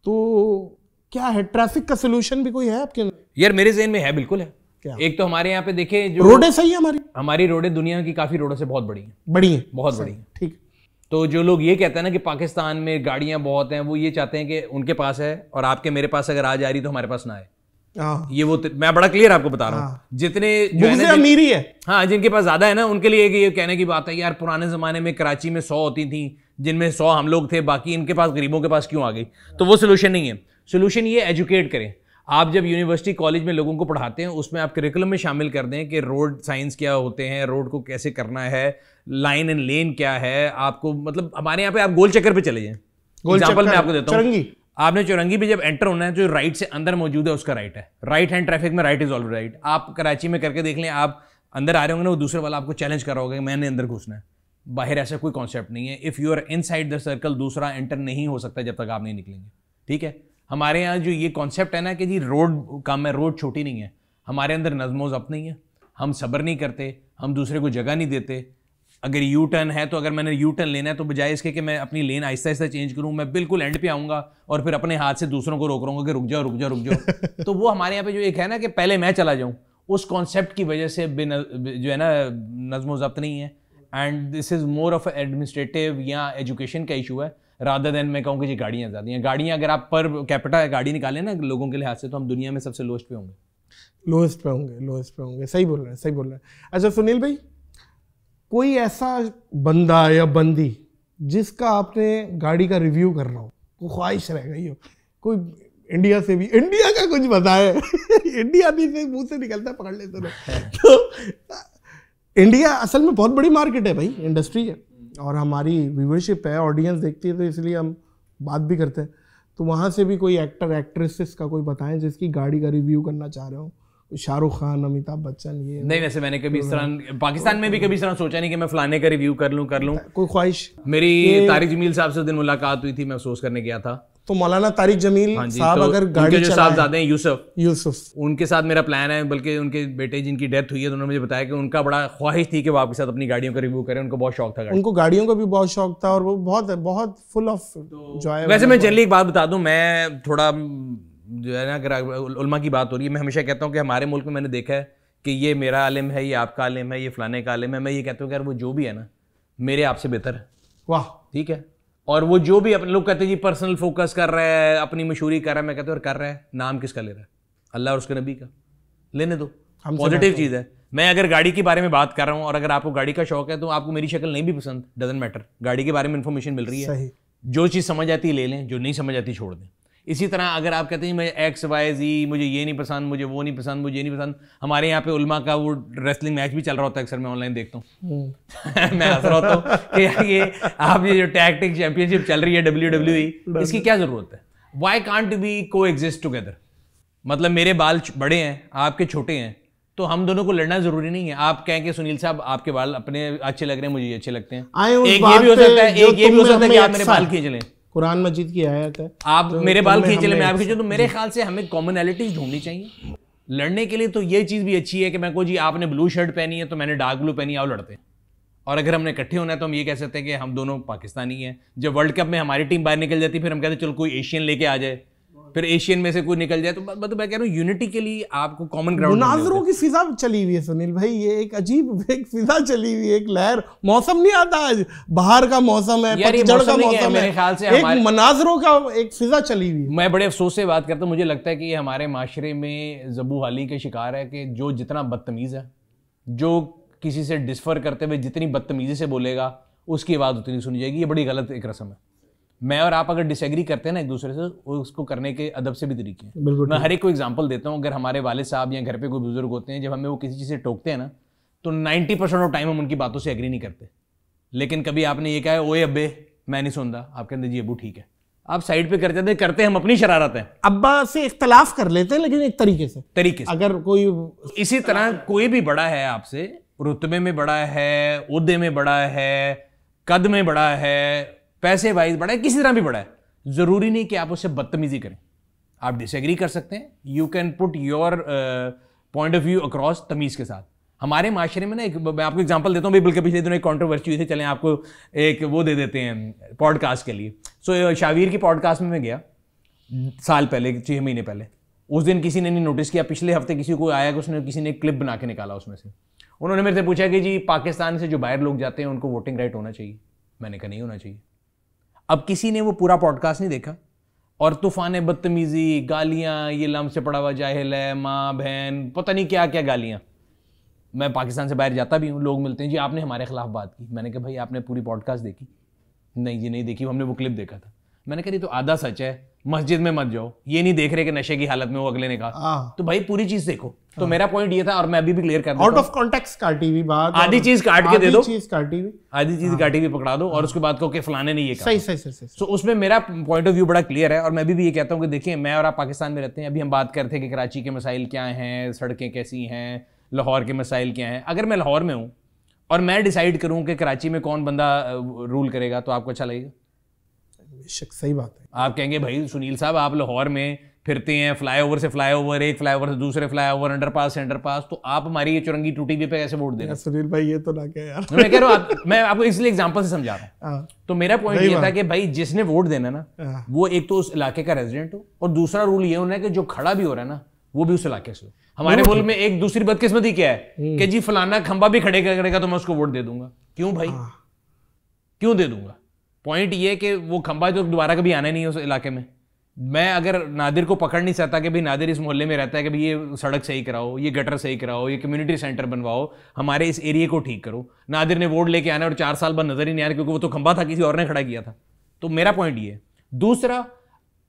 तो क्या है ट्रैफिक का सोल्यूशन भी कोई है आपके यार मेरे जहन में है बिल्कुल है क्या एक तो हमारे यहाँ पे देखिए जो रोडें सही है हमारी हमारी रोडे दुनिया की काफी रोडों से बहुत बड़ी है बड़ी है बहुत बड़ी ठीक तो जो लोग ये कहते हैं ना कि पाकिस्तान में गाड़ियां बहुत हैं वो ये चाहते हैं कि उनके पास है और आपके मेरे पास अगर आज आ रही तो हमारे पास ना आए हाँ। ये वो मैं बड़ा क्लियर आपको बता रहा हूँ हाँ। जितने जो है अमीरी है हाँ जिनके पास ज्यादा है ना उनके लिए ये कहने की बात है यार पुराने जमाने में कराची में सौ होती थी जिनमें सौ हम लोग थे बाकी इनके पास गरीबों के पास क्यों आ गई तो वो सोल्यूशन नहीं है सोल्यूशन ये एजुकेट करें आप जब यूनिवर्सिटी कॉलेज में लोगों को पढ़ाते हैं उसमें आप करिकुलम में शामिल कर दें कि रोड साइंस क्या होते हैं रोड को कैसे करना है लाइन एंड लेन क्या है आपको मतलब हमारे यहाँ पे आप गोल चक्कर पे चले जाएं गोल चक्कर मैं आपको देता हूँ आपने चौरंगी पे जब एंटर होना है जो तो राइट से अंदर मौजूद है उसका राइट है राइट हैंड ट्रैफिक में राइट इज ऑल राइट आप कराची में करके देख लें आप अंदर आ रहे होंगे ना वो दूसरे वाला आपको चैलेंज कर रहा होगा कि मैंने अंदर घुसना है बाहर ऐसा कोई कॉन्सेप्ट नहीं है if you are inside the circle दूसरा एंटर नहीं हो सकता जब तक आप नहीं निकलेंगे ठीक है हमारे यहाँ जो ये कॉन्सेप्ट है ना कि जी रोड काम है रोड छोटी नहीं है हमारे अंदर नज़मो ज़ब्त नहीं है हम सब्र नहीं करते हम दूसरे को जगह नहीं देते अगर यू टर्न है तो अगर मैंने यू टर्न लेना है तो बजाय इसके कि मैं अपनी लेन आहिस्ता आहिस्ता चेंज करूँ मैं बिल्कुल एंड पे आऊँगा और फिर अपने हाथ से दूसरों को रोक रहा कि रुक जाओ रुक जाओ रुक जाओ तो वो हमारे यहाँ पे जो एक है ना कि पहले मैं चला जाऊँ उस कॉन्सेप्ट की वजह से बिन जो है ना नज़म ज़ब्त नहीं है and this is more of administrative या एजुकेशन का इशू है राधा देन मैं कहूँ कि जी गाड़ियाँ ज़्यादा हैं गाड़ियाँ अगर आप पर कैपिटा गाड़ी निकालें ना लोगों के लिहाज से तो हम दुनिया में सबसे लोएस्ट पे होंगे लोएस्ट पे होंगे लोएस्ट पे होंगे सही बोल रहे हैं सही बोल रहे हैं अच्छा सुनील भाई कोई ऐसा बंदा या बंदी जिसका आपने गाड़ी का रिव्यू करना हो वो ख्वाहिश रह गई हो कोई इंडिया से भी इंडिया का कुछ बताए इंडिया भी से मुंह से निकलता पकड़ लेते तो इंडिया असल में बहुत बड़ी मार्केट है भाई इंडस्ट्री है और हमारी व्यूवरशिप है ऑडियंस देखती है तो इसलिए हम बात भी करते हैं तो वहाँ से भी कोई एक्टर एक्ट्रेसेस का कोई बताएं जिसकी गाड़ी का रिव्यू करना चाह रहे हो शाहरुख खान अमिताभ बच्चन ये नहीं वैसे मैंने कभी इस तो तरह पाकिस्तान में भी कभी इस तरह सोचा नहीं कि मैं फलाने का रिव्यू कर लूँ कर लूँ कोई ख्वाहिश मेरी तारिक जमील साहब से दिन मुलाकात हुई थी मैं अफसोस करने गया था तो मौलाना तारिक जमील हाँ साहब तो अगर गाड़ी जो जाते हैं यूसुफ यूसुफ उनके साथ मेरा प्लान है बल्कि उनके बेटे जिनकी डेथ हुई है तो उन्होंने मुझे बताया कि उनका बड़ा ख्वाहिश थी कि वो आपके साथ अपनी गाड़ियों का रिव्यू करें उनको बहुत शौक था उनको गाड़ियों का भी बहुत शौक था और वो बहुत बहुत फुल ऑफ जॉय वैसे मैं जनरली एक बात बता दूँ मैं थोड़ा जो है ना अगर उलमा की बात हो रही है मैं हमेशा कहता हूँ कि हमारे मुल्क में मैंने देखा है कि ये मेरा आलिम है ये आपका आलिम है ये फलाने का आलिम है मैं ये कहता हूँ कि यार वो जो भी है ना मेरे आपसे बेहतर है वाह ठीक है और वो जो भी अपने लोग कहते हैं जी पर्सनल फोकस कर रहा है अपनी मशहूरी कर रहा है मैं कहता हूँ कर रहा है नाम किसका ले रहा है अल्लाह और उसके नबी का लेने दो पॉजिटिव चीज़ है मैं अगर गाड़ी के बारे में बात कर रहा हूँ और अगर आपको गाड़ी का शौक है तो आपको मेरी शक्ल नहीं भी पसंद डजेंट मैटर गाड़ी के बारे में इन्फॉर्मेशन मिल रही है जो चीज़ समझ आती है ले लें जो नहीं समझ आती छोड़ दें इसी तरह अगर आप कहते हैं मैं एक्स वाई जी मुझे ये नहीं पसंद मुझे वो नहीं पसंद मुझे ये नहीं पसंद हमारे यहाँ पे उल्मा का वो रेसलिंग मैच भी चल रहा होता है अक्सर मैं ऑनलाइन देखता हूँ हम्म। मैं हंस रहा होता हूँ कि ये आप ये जो टैक्टिक चैंपियनशिप चल रही है डब्ल्यू डब्ल्यू ई इसकी क्या ज़रूरत है why can't be coexist together मतलब मेरे बाल बड़े हैं आपके छोटे हैं तो हम दोनों को लड़ना जरूरी नहीं है आप कहें कि सुनील साहब आपके बाल अपने अच्छे लग रहे हैं मुझे अच्छे लगते हैं एक ये भी हो सकता है एक ये भी हो सकता है कि आप मेरे अच्छा बाल खींच लें कुरान मजीद की आयत है आप तो मेरे तो बाल खींच ले मैं आप खींचू तो मेरे ख्याल से हमें कॉमनैलिटीज ढूंढनी चाहिए लड़ने के लिए तो ये चीज़ भी अच्छी है कि मैं को जी आपने ब्लू शर्ट पहनी है तो मैंने डार्क ब्लू पहनी है और लड़ते हैं और अगर हमने इकट्ठे होना है तो हम ये कह सकते हैं कि हम दोनों पाकिस्तानी हैं जब वर्ल्ड कप में हमारी टीम बाहर निकल जाती फिर हम कहते हैं चलो कोई एशियन लेके आ जाए फिर एशियन में से कोई निकल जाए तो मतलब मैं कह रहा हूँ यूनिटी के लिए आपको कॉमन ग्राउंड नाजरों की फिजा चली हुई है सुनील भाई ये एक अजीब एक फिजा चली हुई है एक लहर मौसम नहीं आता आज बाहर का मौसम है पतझड़ का मौसम है ख्याल से एक मनाजरों का एक फिजा चली हुई मैं बड़े अफसोस से बात करता हूँ मुझे लगता है कि हमारे माशरे में जबू हाली के शिकार है कि जो जितना बदतमीज़ है जो किसी से डिस्फर करते हुए जितनी बदतमीज़ी से बोलेगा उसकी आवाज़ उतनी सुनी जाएगी ये बड़ी गलत एक रस्म है मैं और आप अगर डिसएग्री करते हैं ना एक दूसरे से तो उसको करने के अदब से भी तरीके हैं बिल्कुल मैं हर एक को एग्जाम्पल देता हूँ अगर हमारे वाले साहब या घर पे कोई बुजुर्ग होते हैं जब हमें वो किसी चीज़ से टोकते हैं ना तो नाइन्टी परसेंट ऑफ टाइम हम उनकी बातों से एग्री नहीं करते लेकिन कभी आपने ये कहा है ओए अब्बे मैं नहीं सुनता आप कहते जी अबू ठीक है आप साइड पे करते थे करते हम अपनी शरारत है अब्बा से इख्तलाफ कर लेते हैं लेकिन एक तरीके से तरीके से अगर कोई इसी तरह कोई भी बड़ा है आपसे रुतबे में बड़ा है उदे में बड़ा है कद में बड़ा है पैसे वाइज बढ़ाए किसी तरह भी बढ़ाए ज़रूरी नहीं कि आप उससे बदतमीजी करें आप डिसएग्री कर सकते हैं you can put your point of view across तमीज़ के साथ हमारे माशरे में ना एक मैं आपको एग्जांपल देता हूँ भाई बिल्कुल पिछले दिनों एक कॉन्ट्रोवर्सी हुई थी चलें आपको एक वो दे देते हैं पॉडकास्ट के लिए सो so, uh, शावीर की पॉडकास्ट में मैं गया साल पहले छः महीने पहले उस दिन किसी ने नहीं नोटिस किया पिछले हफ्ते किसी को आया कि उसने किसी ने क्लिप बना के निकाला उसमें से उन्होंने मेरे से पूछा कि जी पाकिस्तान से जो बाहर लोग जाते हैं उनको वोटिंग राइट होना चाहिए मैंने कहा नहीं होना चाहिए अब किसी ने वो पूरा पॉडकास्ट नहीं देखा और तूफान बदतमीज़ी गालियाँ ये लम से पड़ा हुआ जाहिल है माँ बहन पता नहीं क्या क्या गालियाँ मैं पाकिस्तान से बाहर जाता भी हूँ लोग मिलते हैं जी आपने हमारे खिलाफ बात की मैंने कहा भाई आपने पूरी पॉडकास्ट देखी नहीं जी नहीं देखी हमने वो क्लिप देखा था मैंने कहा तो आधा सच है मस्जिद में मत जाओ ये नहीं देख रहे कि नशे की हालत में वो अगले ने कहा हाँ। तो भाई पूरी चीज़ देखो तो मेरा पॉइंट ये था और मैं अभी भी क्लियर कर रहा आउट ऑफ कॉन्टेक्ट काटी हुई बात आधी चीज काट के दे दो चीज काटी हुई आधी चीज हाँ। काटी हुई पकड़ा दो और उसके बाद कहो के फलाने नहीं ये सही सही सही सो उसमें मेरा पॉइंट ऑफ व्यू बड़ा क्लियर है और मैं भी ये कहता हूँ कि देखिए मैं और आप पाकिस्तान में रहते हैं अभी हम बात करते हैं कि कराची के मिसाइल क्या हैं सड़कें कैसी हैं लाहौर के मिसाइल क्या हैं अगर मैं लाहौर में हूँ और मैं डिसाइड करूँ कि कराची में कौन बंदा रूल करेगा तो आपको अच्छा लगेगा सही बात है आप कहेंगे भाई सुनील साहब आप लाहौर में फिरते हैं फ्लाईओवर से फ्लाईओवर एक फ्लाईओवर से दूसरे फ्लाईओवर अंडरपास से अंडरपास तो आप हमारी ये चुरंगी टूटी हुई पे कैसे वोट देंगे सुनील भाई ये तो ना क्या यार मैं कह रहा हूँ मैं आपको इसलिए एग्जांपल से समझा रहा हूँ हाँ। तो मेरा पॉइंट ये था कि भाई जिसने वोट देना ना हाँ। वो एक तो उस इलाके का रेजिडेंट हो और दूसरा रूल ये होना है कि जो खड़ा भी हो रहा है ना वो भी उस इलाके से हमारे मुल्क में एक दूसरी बदकिस्मती क्या है हम्म। कि जी फलाना खंबा भी खड़े करेगा तो मैं उसको वोट दे दूंगा क्यों भाई हाँ। क्यों दे दूंगा पॉइंट ये कि वो खंबा तो दोबारा कभी आना नहीं है उस इलाके में मैं अगर नादिर को पकड़ नहीं सकता कि भाई नादिर इस मोहल्ले में रहता है कि भाई ये सड़क सही कराओ ये गटर सही कराओ ये कम्युनिटी सेंटर बनवाओ हमारे इस एरिए को ठीक करो नादिर ने वोट लेके आना और चार साल बाद नज़र ही नहीं आना क्योंकि वो तो खंबा था किसी और ने खड़ा किया था तो मेरा पॉइंट ये दूसरा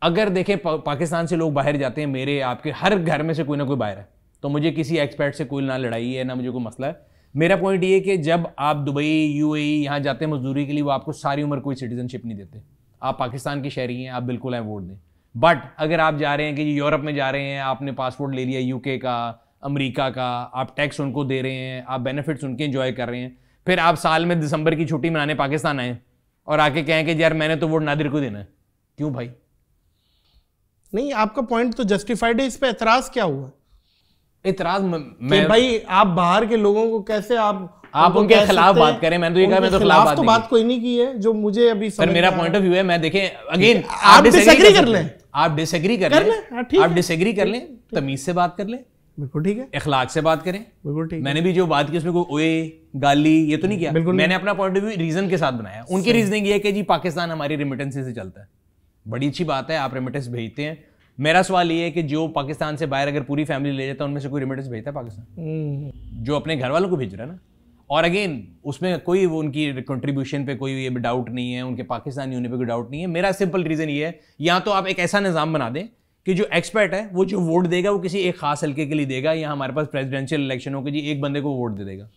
अगर देखें पा, पाकिस्तान से लोग बाहर जाते हैं मेरे आपके हर घर में से कोई ना कोई बाहर है तो मुझे किसी एक्सपर्ट से कोई ना लड़ाई है ना मुझे कोई मसला है मेरा पॉइंट ये कि जब आप दुबई ए e, यहाँ जाते हैं मजदूरी के लिए वो आपको सारी उम्र कोई सिटीजनशिप नहीं देते आप पाकिस्तान के शहरी हैं आप बिल्कुल आए वोट दें बट अगर आप जा रहे हैं कि यूरोप में जा रहे हैं आपने पासपोर्ट ले लिया यूके का अमेरिका का आप टैक्स उनको दे रहे हैं आप बेनिफिट्स उनके इंजॉय कर रहे हैं फिर आप साल में दिसंबर की छुट्टी मनाने पाकिस्तान आए और आके कहें कि यार मैंने तो वोट नादिर को देना है क्यों भाई नहीं आपका पॉइंट तो जस्टिफाइड है इस पर एतराज क्या हुआ एतराज मैं भाई आप बाहर के लोगों को कैसे आप आप तो तो उनके खिलाफ बात करें मैंने तो ये कहा मैं तो खिलाफ बात तो बात कोई नहीं की है जो मुझे अभी सर मेरा पॉइंट ऑफ व्यू है मैं देखें अगेन आप डिसएग्री कर लें आप डिसएग्री कर लें हाँ, आप डिसएग्री कर लें तमीज से बात कर लें बिल्कुल ठीक है इखलाक से बात करें बिल्कुल ठीक मैंने भी जो बात की उसमें कोई ओए गाली ये तो नहीं किया बिल्कुल मैंने अपना पॉइंट ऑफ व्यू रीजन के साथ बनाया उनकी रीजनिंग ये है कि जी पाकिस्तान हमारी रिमिटेंसी से चलता है बड़ी अच्छी बात है आप रिमिटेंस भेजते हैं मेरा सवाल ये है कि जो पाकिस्तान से बाहर अगर पूरी फैमिली ले जाता है उनमें से कोई रिमिटेंस भेजता है पाकिस्तान हम्म। जो अपने घर वालों को भेज रहा है ना और अगेन उसमें कोई वो उनकी कंट्रीब्यूशन पे कोई ये डाउट नहीं है उनके पाकिस्तानी होने पे कोई डाउट नहीं है मेरा सिंपल रीज़न ये है या तो आप एक ऐसा निज़ाम बना दें कि जो एक्सपर्ट है वो जो वोट देगा वो किसी एक खास हल्के के लिए देगा या हमारे पास प्रेसिडेंशियल इलेक्शन हो के जी एक बंदे को वोट दे देगा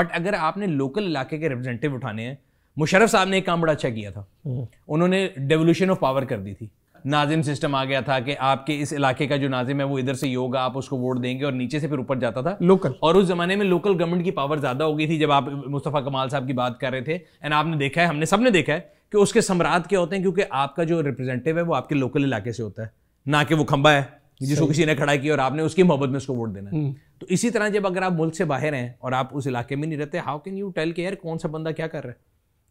बट अगर आपने लोकल इलाके के रिप्रेजेंटेटिव उठाने हैं मुशरफ साहब ने एक काम बड़ा अच्छा किया था हम्म। उन्होंने डेवोल्यूशन ऑफ पावर कर दी थी नाजिम सिस्टम आ गया था कि आपके इस इलाके का जो नाजिम है वो इधर से ही होगा आप उसको वोट देंगे और नीचे से फिर ऊपर जाता था लोकल और उस जमाने में लोकल गवर्नमेंट की पावर ज़्यादा हो गई थी जब आप मुस्तफ़ा कमाल साहब की बात कर रहे थे एंड आपने देखा है हमने सबने देखा है कि उसके सम्राट क्या होते हैं क्योंकि आपका जो रिप्रेजेंटेटिव है वो आपके लोकल इलाके से होता है ना कि वो खंबा है जिसको किसी ने खड़ा किया और आपने उसकी मोहब्बत में उसको वोट देना है हम्म। तो इसी तरह जब अगर आप मुल्क से बाहर हैं और आप उस इलाके में नहीं रहते हाउ कैन यू टेल के यार कौन सा बंदा क्या कर रहा है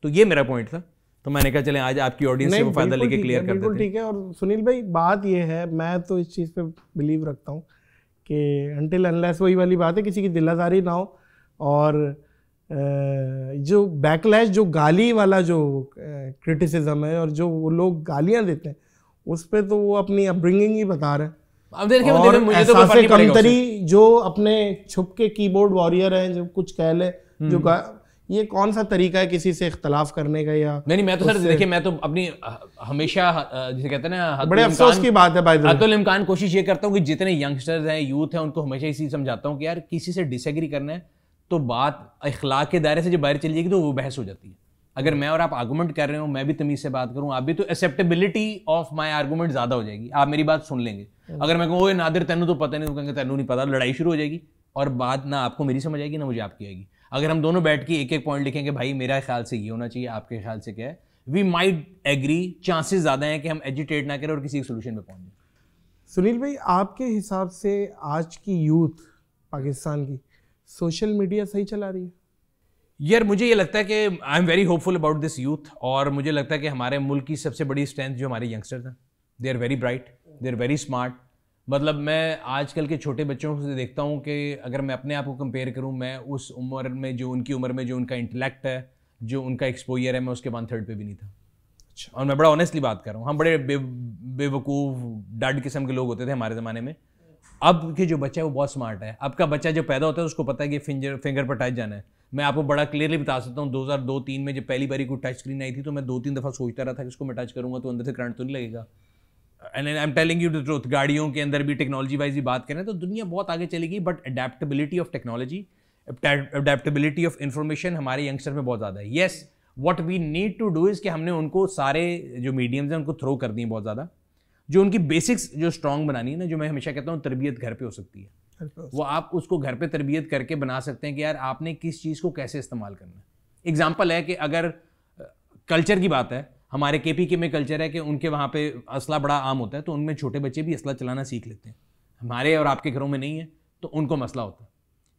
तो ये मेरा पॉइंट था तो मैंने कहा चले आज आपकी ऑडियंस से वो फायदा लेके क्लियर कर देते ठीक है और सुनील भाई बात ये है मैं तो इस चीज़ पे बिलीव रखता हूँ कि अनटिल अनलेस वही वाली बात है किसी की दिलाजारी ना हो और जो बैकलैश जो गाली वाला जो क्रिटिसिज्म है और जो वो लोग गालियाँ देते हैं उस पर तो वो अपनी अपब्रिंगिंग ही बता रहे हैं अब देखिए और मुझे तो कमतरी जो अपने छुप के कीबोर्ड वॉरियर हैं जो कुछ कह ले जो हम्म। ये कौन सा तरीका है किसी से इख्तलाफ करने का या नहीं नहीं मैं तो सर देखिए मैं तो अपनी हमेशा जिसे कहते हैं ना बड़े अफसोस की बात है भाई अतुल कोशिश ये करता हूँ कि जितने यंगस्टर्स हैं यूथ हैं उनको हमेशा इसी समझाता हूँ कि यार किसी से डिसएग्री करना है तो बात अखलाक के दायरे से जब बाहर चली जाएगी तो वो बहस हो जाती है अगर मैं और आप आर्गूमेंट कर रहे हो मैं भी तमीज से बात करूँ आप भी तो एक्सेप्टेबिलिटी ऑफ माई आर्गूमेंट ज्यादा हो जाएगी आप मेरी बात सुन लेंगे अगर मैं कहूँ नादिर तेनू तो पता नहीं तो कहेंगे तेनू नहीं पता लड़ाई शुरू हो जाएगी और बात ना आपको मेरी समझ आएगी ना मुझे आपकी आएगी अगर हम दोनों बैठ के एक एक पॉइंट लिखेंगे भाई मेरा ख्याल से ये होना चाहिए आपके ख्याल से क्या है वी माइट एग्री चांसेस ज़्यादा हैं कि हम एजिटेट ना करें और किसी सोल्यूशन पर पहुँच जाए सुनील भाई आपके हिसाब से आज की यूथ पाकिस्तान की सोशल मीडिया सही चला रही है यार मुझे ये लगता है कि I am very hopeful about this youth और मुझे लगता है कि हमारे मुल्क की सबसे बड़ी स्ट्रेंथ जो हमारे यंगस्टर्स हैं they are very bright they are very smart मतलब मैं आजकल के छोटे बच्चों से देखता हूँ कि अगर मैं अपने आप को कंपेयर करूँ मैं उस उम्र में जो उनकी उम्र में जो उनका इंटेलेक्ट है जो उनका एक्सपोजर है मैं उसके वन थर्ड पे भी नहीं था अच्छा और मैं बड़ा ऑनेस्टली बात कर रहा हूँ हम बड़े बे बेवकूफ़ डड किस्म के लोग होते थे हमारे ज़माने में अब के जो बच्चा है वो बहुत स्मार्ट है अब का बच्चा जो पैदा होता है उसको पता है कि फिंगर फिंगर पर टच जाना है मैं आपको बड़ा क्लियरली बता सकता हूँ 2002-3 में जब पहली बारी कोई टच स्क्रीन आई थी तो मैं दो तीन दफ़ा सोचता रहा था कि उसको मैं टच करूँगा तो अंदर से करंट तो नहीं लगेगा and I am telling you the truth गाड़ियों के अंदर भी टेक्नोलॉजी वाइज ही बात करें तो दुनिया बहुत आगे चलेगी but adaptability of technology adaptability of information हमारे यंगस्टर में बहुत ज़्यादा है yes what we need to do is कि हमने उनको सारे जो मीडियम्स हैं उनको थ्रो कर दिए बहुत ज़्यादा जो उनकी बेसिक्स जो स्ट्रांग बनानी है ना जो मैं हमेशा कहता हूँ तरबियत घर पर हो सकती है वो आप उसको घर पर तरबियत करके बना सकते हैं कि यार आपने किस चीज़ को कैसे इस्तेमाल करना है एग्जाम्पल है कि अगर कल्चर की बात है हमारे के पी के में कल्चर है कि उनके वहाँ पे असला बड़ा आम होता है तो उनमें छोटे बच्चे भी असला चलाना सीख लेते हैं हमारे और आपके घरों में नहीं है तो उनको मसला होता है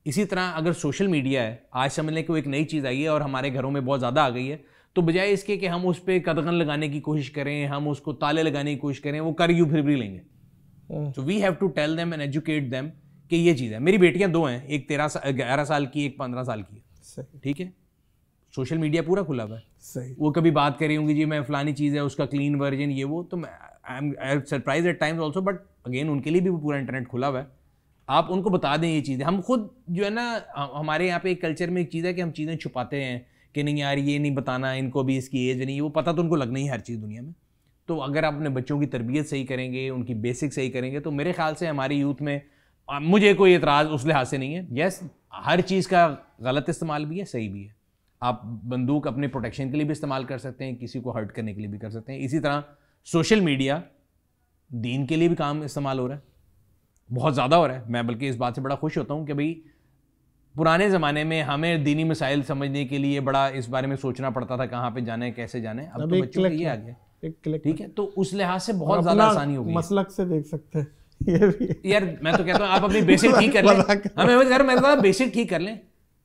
इसी तरह अगर सोशल मीडिया है आज समझ लें कि वो एक नई चीज़ आई है और हमारे घरों में बहुत ज़्यादा आ गई है तो बजाय इसके कि हम उस पर कदगन लगाने की कोशिश करें हम उसको ताले लगाने की कोशिश करें वो कर यू फिर भी लेंगे so we have to tell them and educate them कि ये चीज़ है मेरी बेटियाँ दो हैं एक तेरह साल ग्यारह साल की एक पंद्रह साल की ठीक है सोशल मीडिया पूरा खुला हुआ है सही वो कभी बात करी होंगी जी मैं फलानी चीज़ है उसका क्लीन वर्जन ये वो तो I am I surprise at times also but again उनके लिए भी पूरा इंटरनेट खुला हुआ है आप उनको बता दें ये चीज़ें हम खुद जो है ना हमारे यहाँ पे एक कल्चर में एक चीज़ है कि हम चीज़ें छुपाते हैं कि नहीं यार ये नहीं बताना इनको भी इसकी एज नहीं वो पता तो उनको लगना ही हर चीज़ दुनिया में तो अगर आप अपने बच्चों की तरबियत सही करेंगे उनकी बेसिक सही करेंगे तो मेरे ख्याल से हमारी यूथ में मुझे कोई एतराज़ उस लिहाज से नहीं है यस हर चीज़ का गलत इस्तेमाल भी है सही भी है आप बंदूक अपने प्रोटेक्शन के लिए भी इस्तेमाल कर सकते हैं किसी को हर्ट करने के लिए भी कर सकते हैं इसी तरह सोशल मीडिया दीन के लिए भी काम इस्तेमाल हो रहा है बहुत ज़्यादा हो रहा है मैं बल्कि इस बात से बड़ा खुश होता हूँ कि भाई पुराने ज़माने में हमें दीनी मिसाइल समझने के लिए बड़ा इस बारे में सोचना पड़ता था कहाँ पे जाना है कैसे जाना है अब, तो बच्चों ये आ गया ठीक है तो उस लिहाज से बहुत ज़्यादा आसानी होगी मसलक से देख सकते हैं ये भी यार मैं तो कहता हूँ आप अपनी बेसिक ठीक कर लें हमें हाँ, बेसिक तो तो ठीक कर लें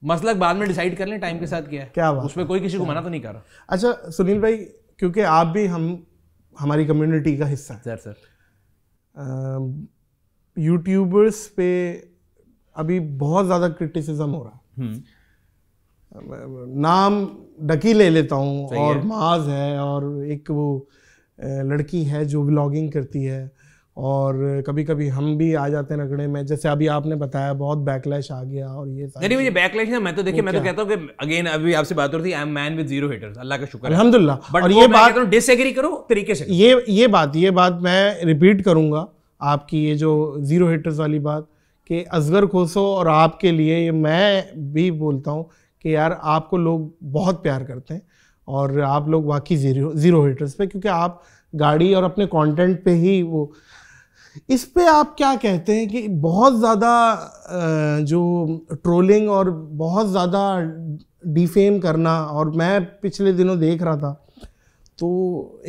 मसलक बाद में डिसाइड कर लें टाइम के साथ क्या है क्या बात उसमें कोई किसी को मना तो नहीं कर रहा अच्छा सुनील भाई क्योंकि आप भी हम हमारी कम्युनिटी का हिस्सा है सर सर यूट्यूबर्स पे अभी बहुत ज़्यादा क्रिटिसिज्म हो रहा हम्म। नाम डकी ले लेता हूँ और माज है और एक वो लड़की है जो ब्लॉगिंग करती है और कभी कभी हम भी आ जाते हैं रगड़े में जैसे अभी आपने बताया बहुत बैकलैश आ गया और ये नहीं मुझे बैकलैश ना मैं तो देखिए मैं तो कहता हूँ कि अगेन अभी आपसे बात हो रही थी I am man with zero haters Allah का शुक्र अलहमदुल्ला बट ये बात डिसएग्री करो तरीके से ये ये बात ये बात मैं रिपीट करूंगा आपकी ये जो जीरो हिटर्स वाली बात कि असगर खोसो और आपके लिए ये मैं भी बोलता हूँ कि यार आपको लोग बहुत प्यार करते हैं और आप लोग वाकई जीरो जीरो हिटर्स पे क्योंकि आप गाड़ी और अपने कंटेंट पे ही वो इस पे आप क्या कहते हैं कि बहुत ज़्यादा जो ट्रोलिंग और बहुत ज़्यादा डिफेम करना और मैं पिछले दिनों देख रहा था तो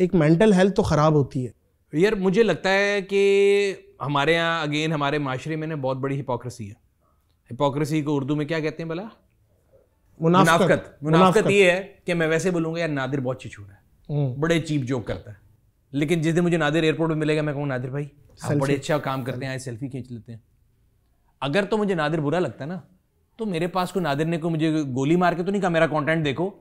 एक मेंटल हेल्थ तो ख़राब होती है यार मुझे लगता है कि हमारे यहाँ अगेन हमारे माशरे में ना बहुत बड़ी हिपोक्रेसी है हिपोक्रेसी को उर्दू में क्या कहते हैं भला मुनाफकत मुनाफकत ये है कि मैं वैसे बोलूँगा यार नादिर बहुत चिछूड़ा है हम्म। बड़े चीप जोक करता है लेकिन जिस दिन मुझे नादिर एयरपोर्ट पर मिलेगा मैं कहूँ नादिर भाई आप बड़े अच्छा काम करते हैं आए सेल्फी खींच लेते हैं अगर तो मुझे नादिर बुरा लगता ना तो मेरे पास कोई नादिर ने कोई मुझे गोली मार के तो नहीं कहा मेरा कंटेंट देखो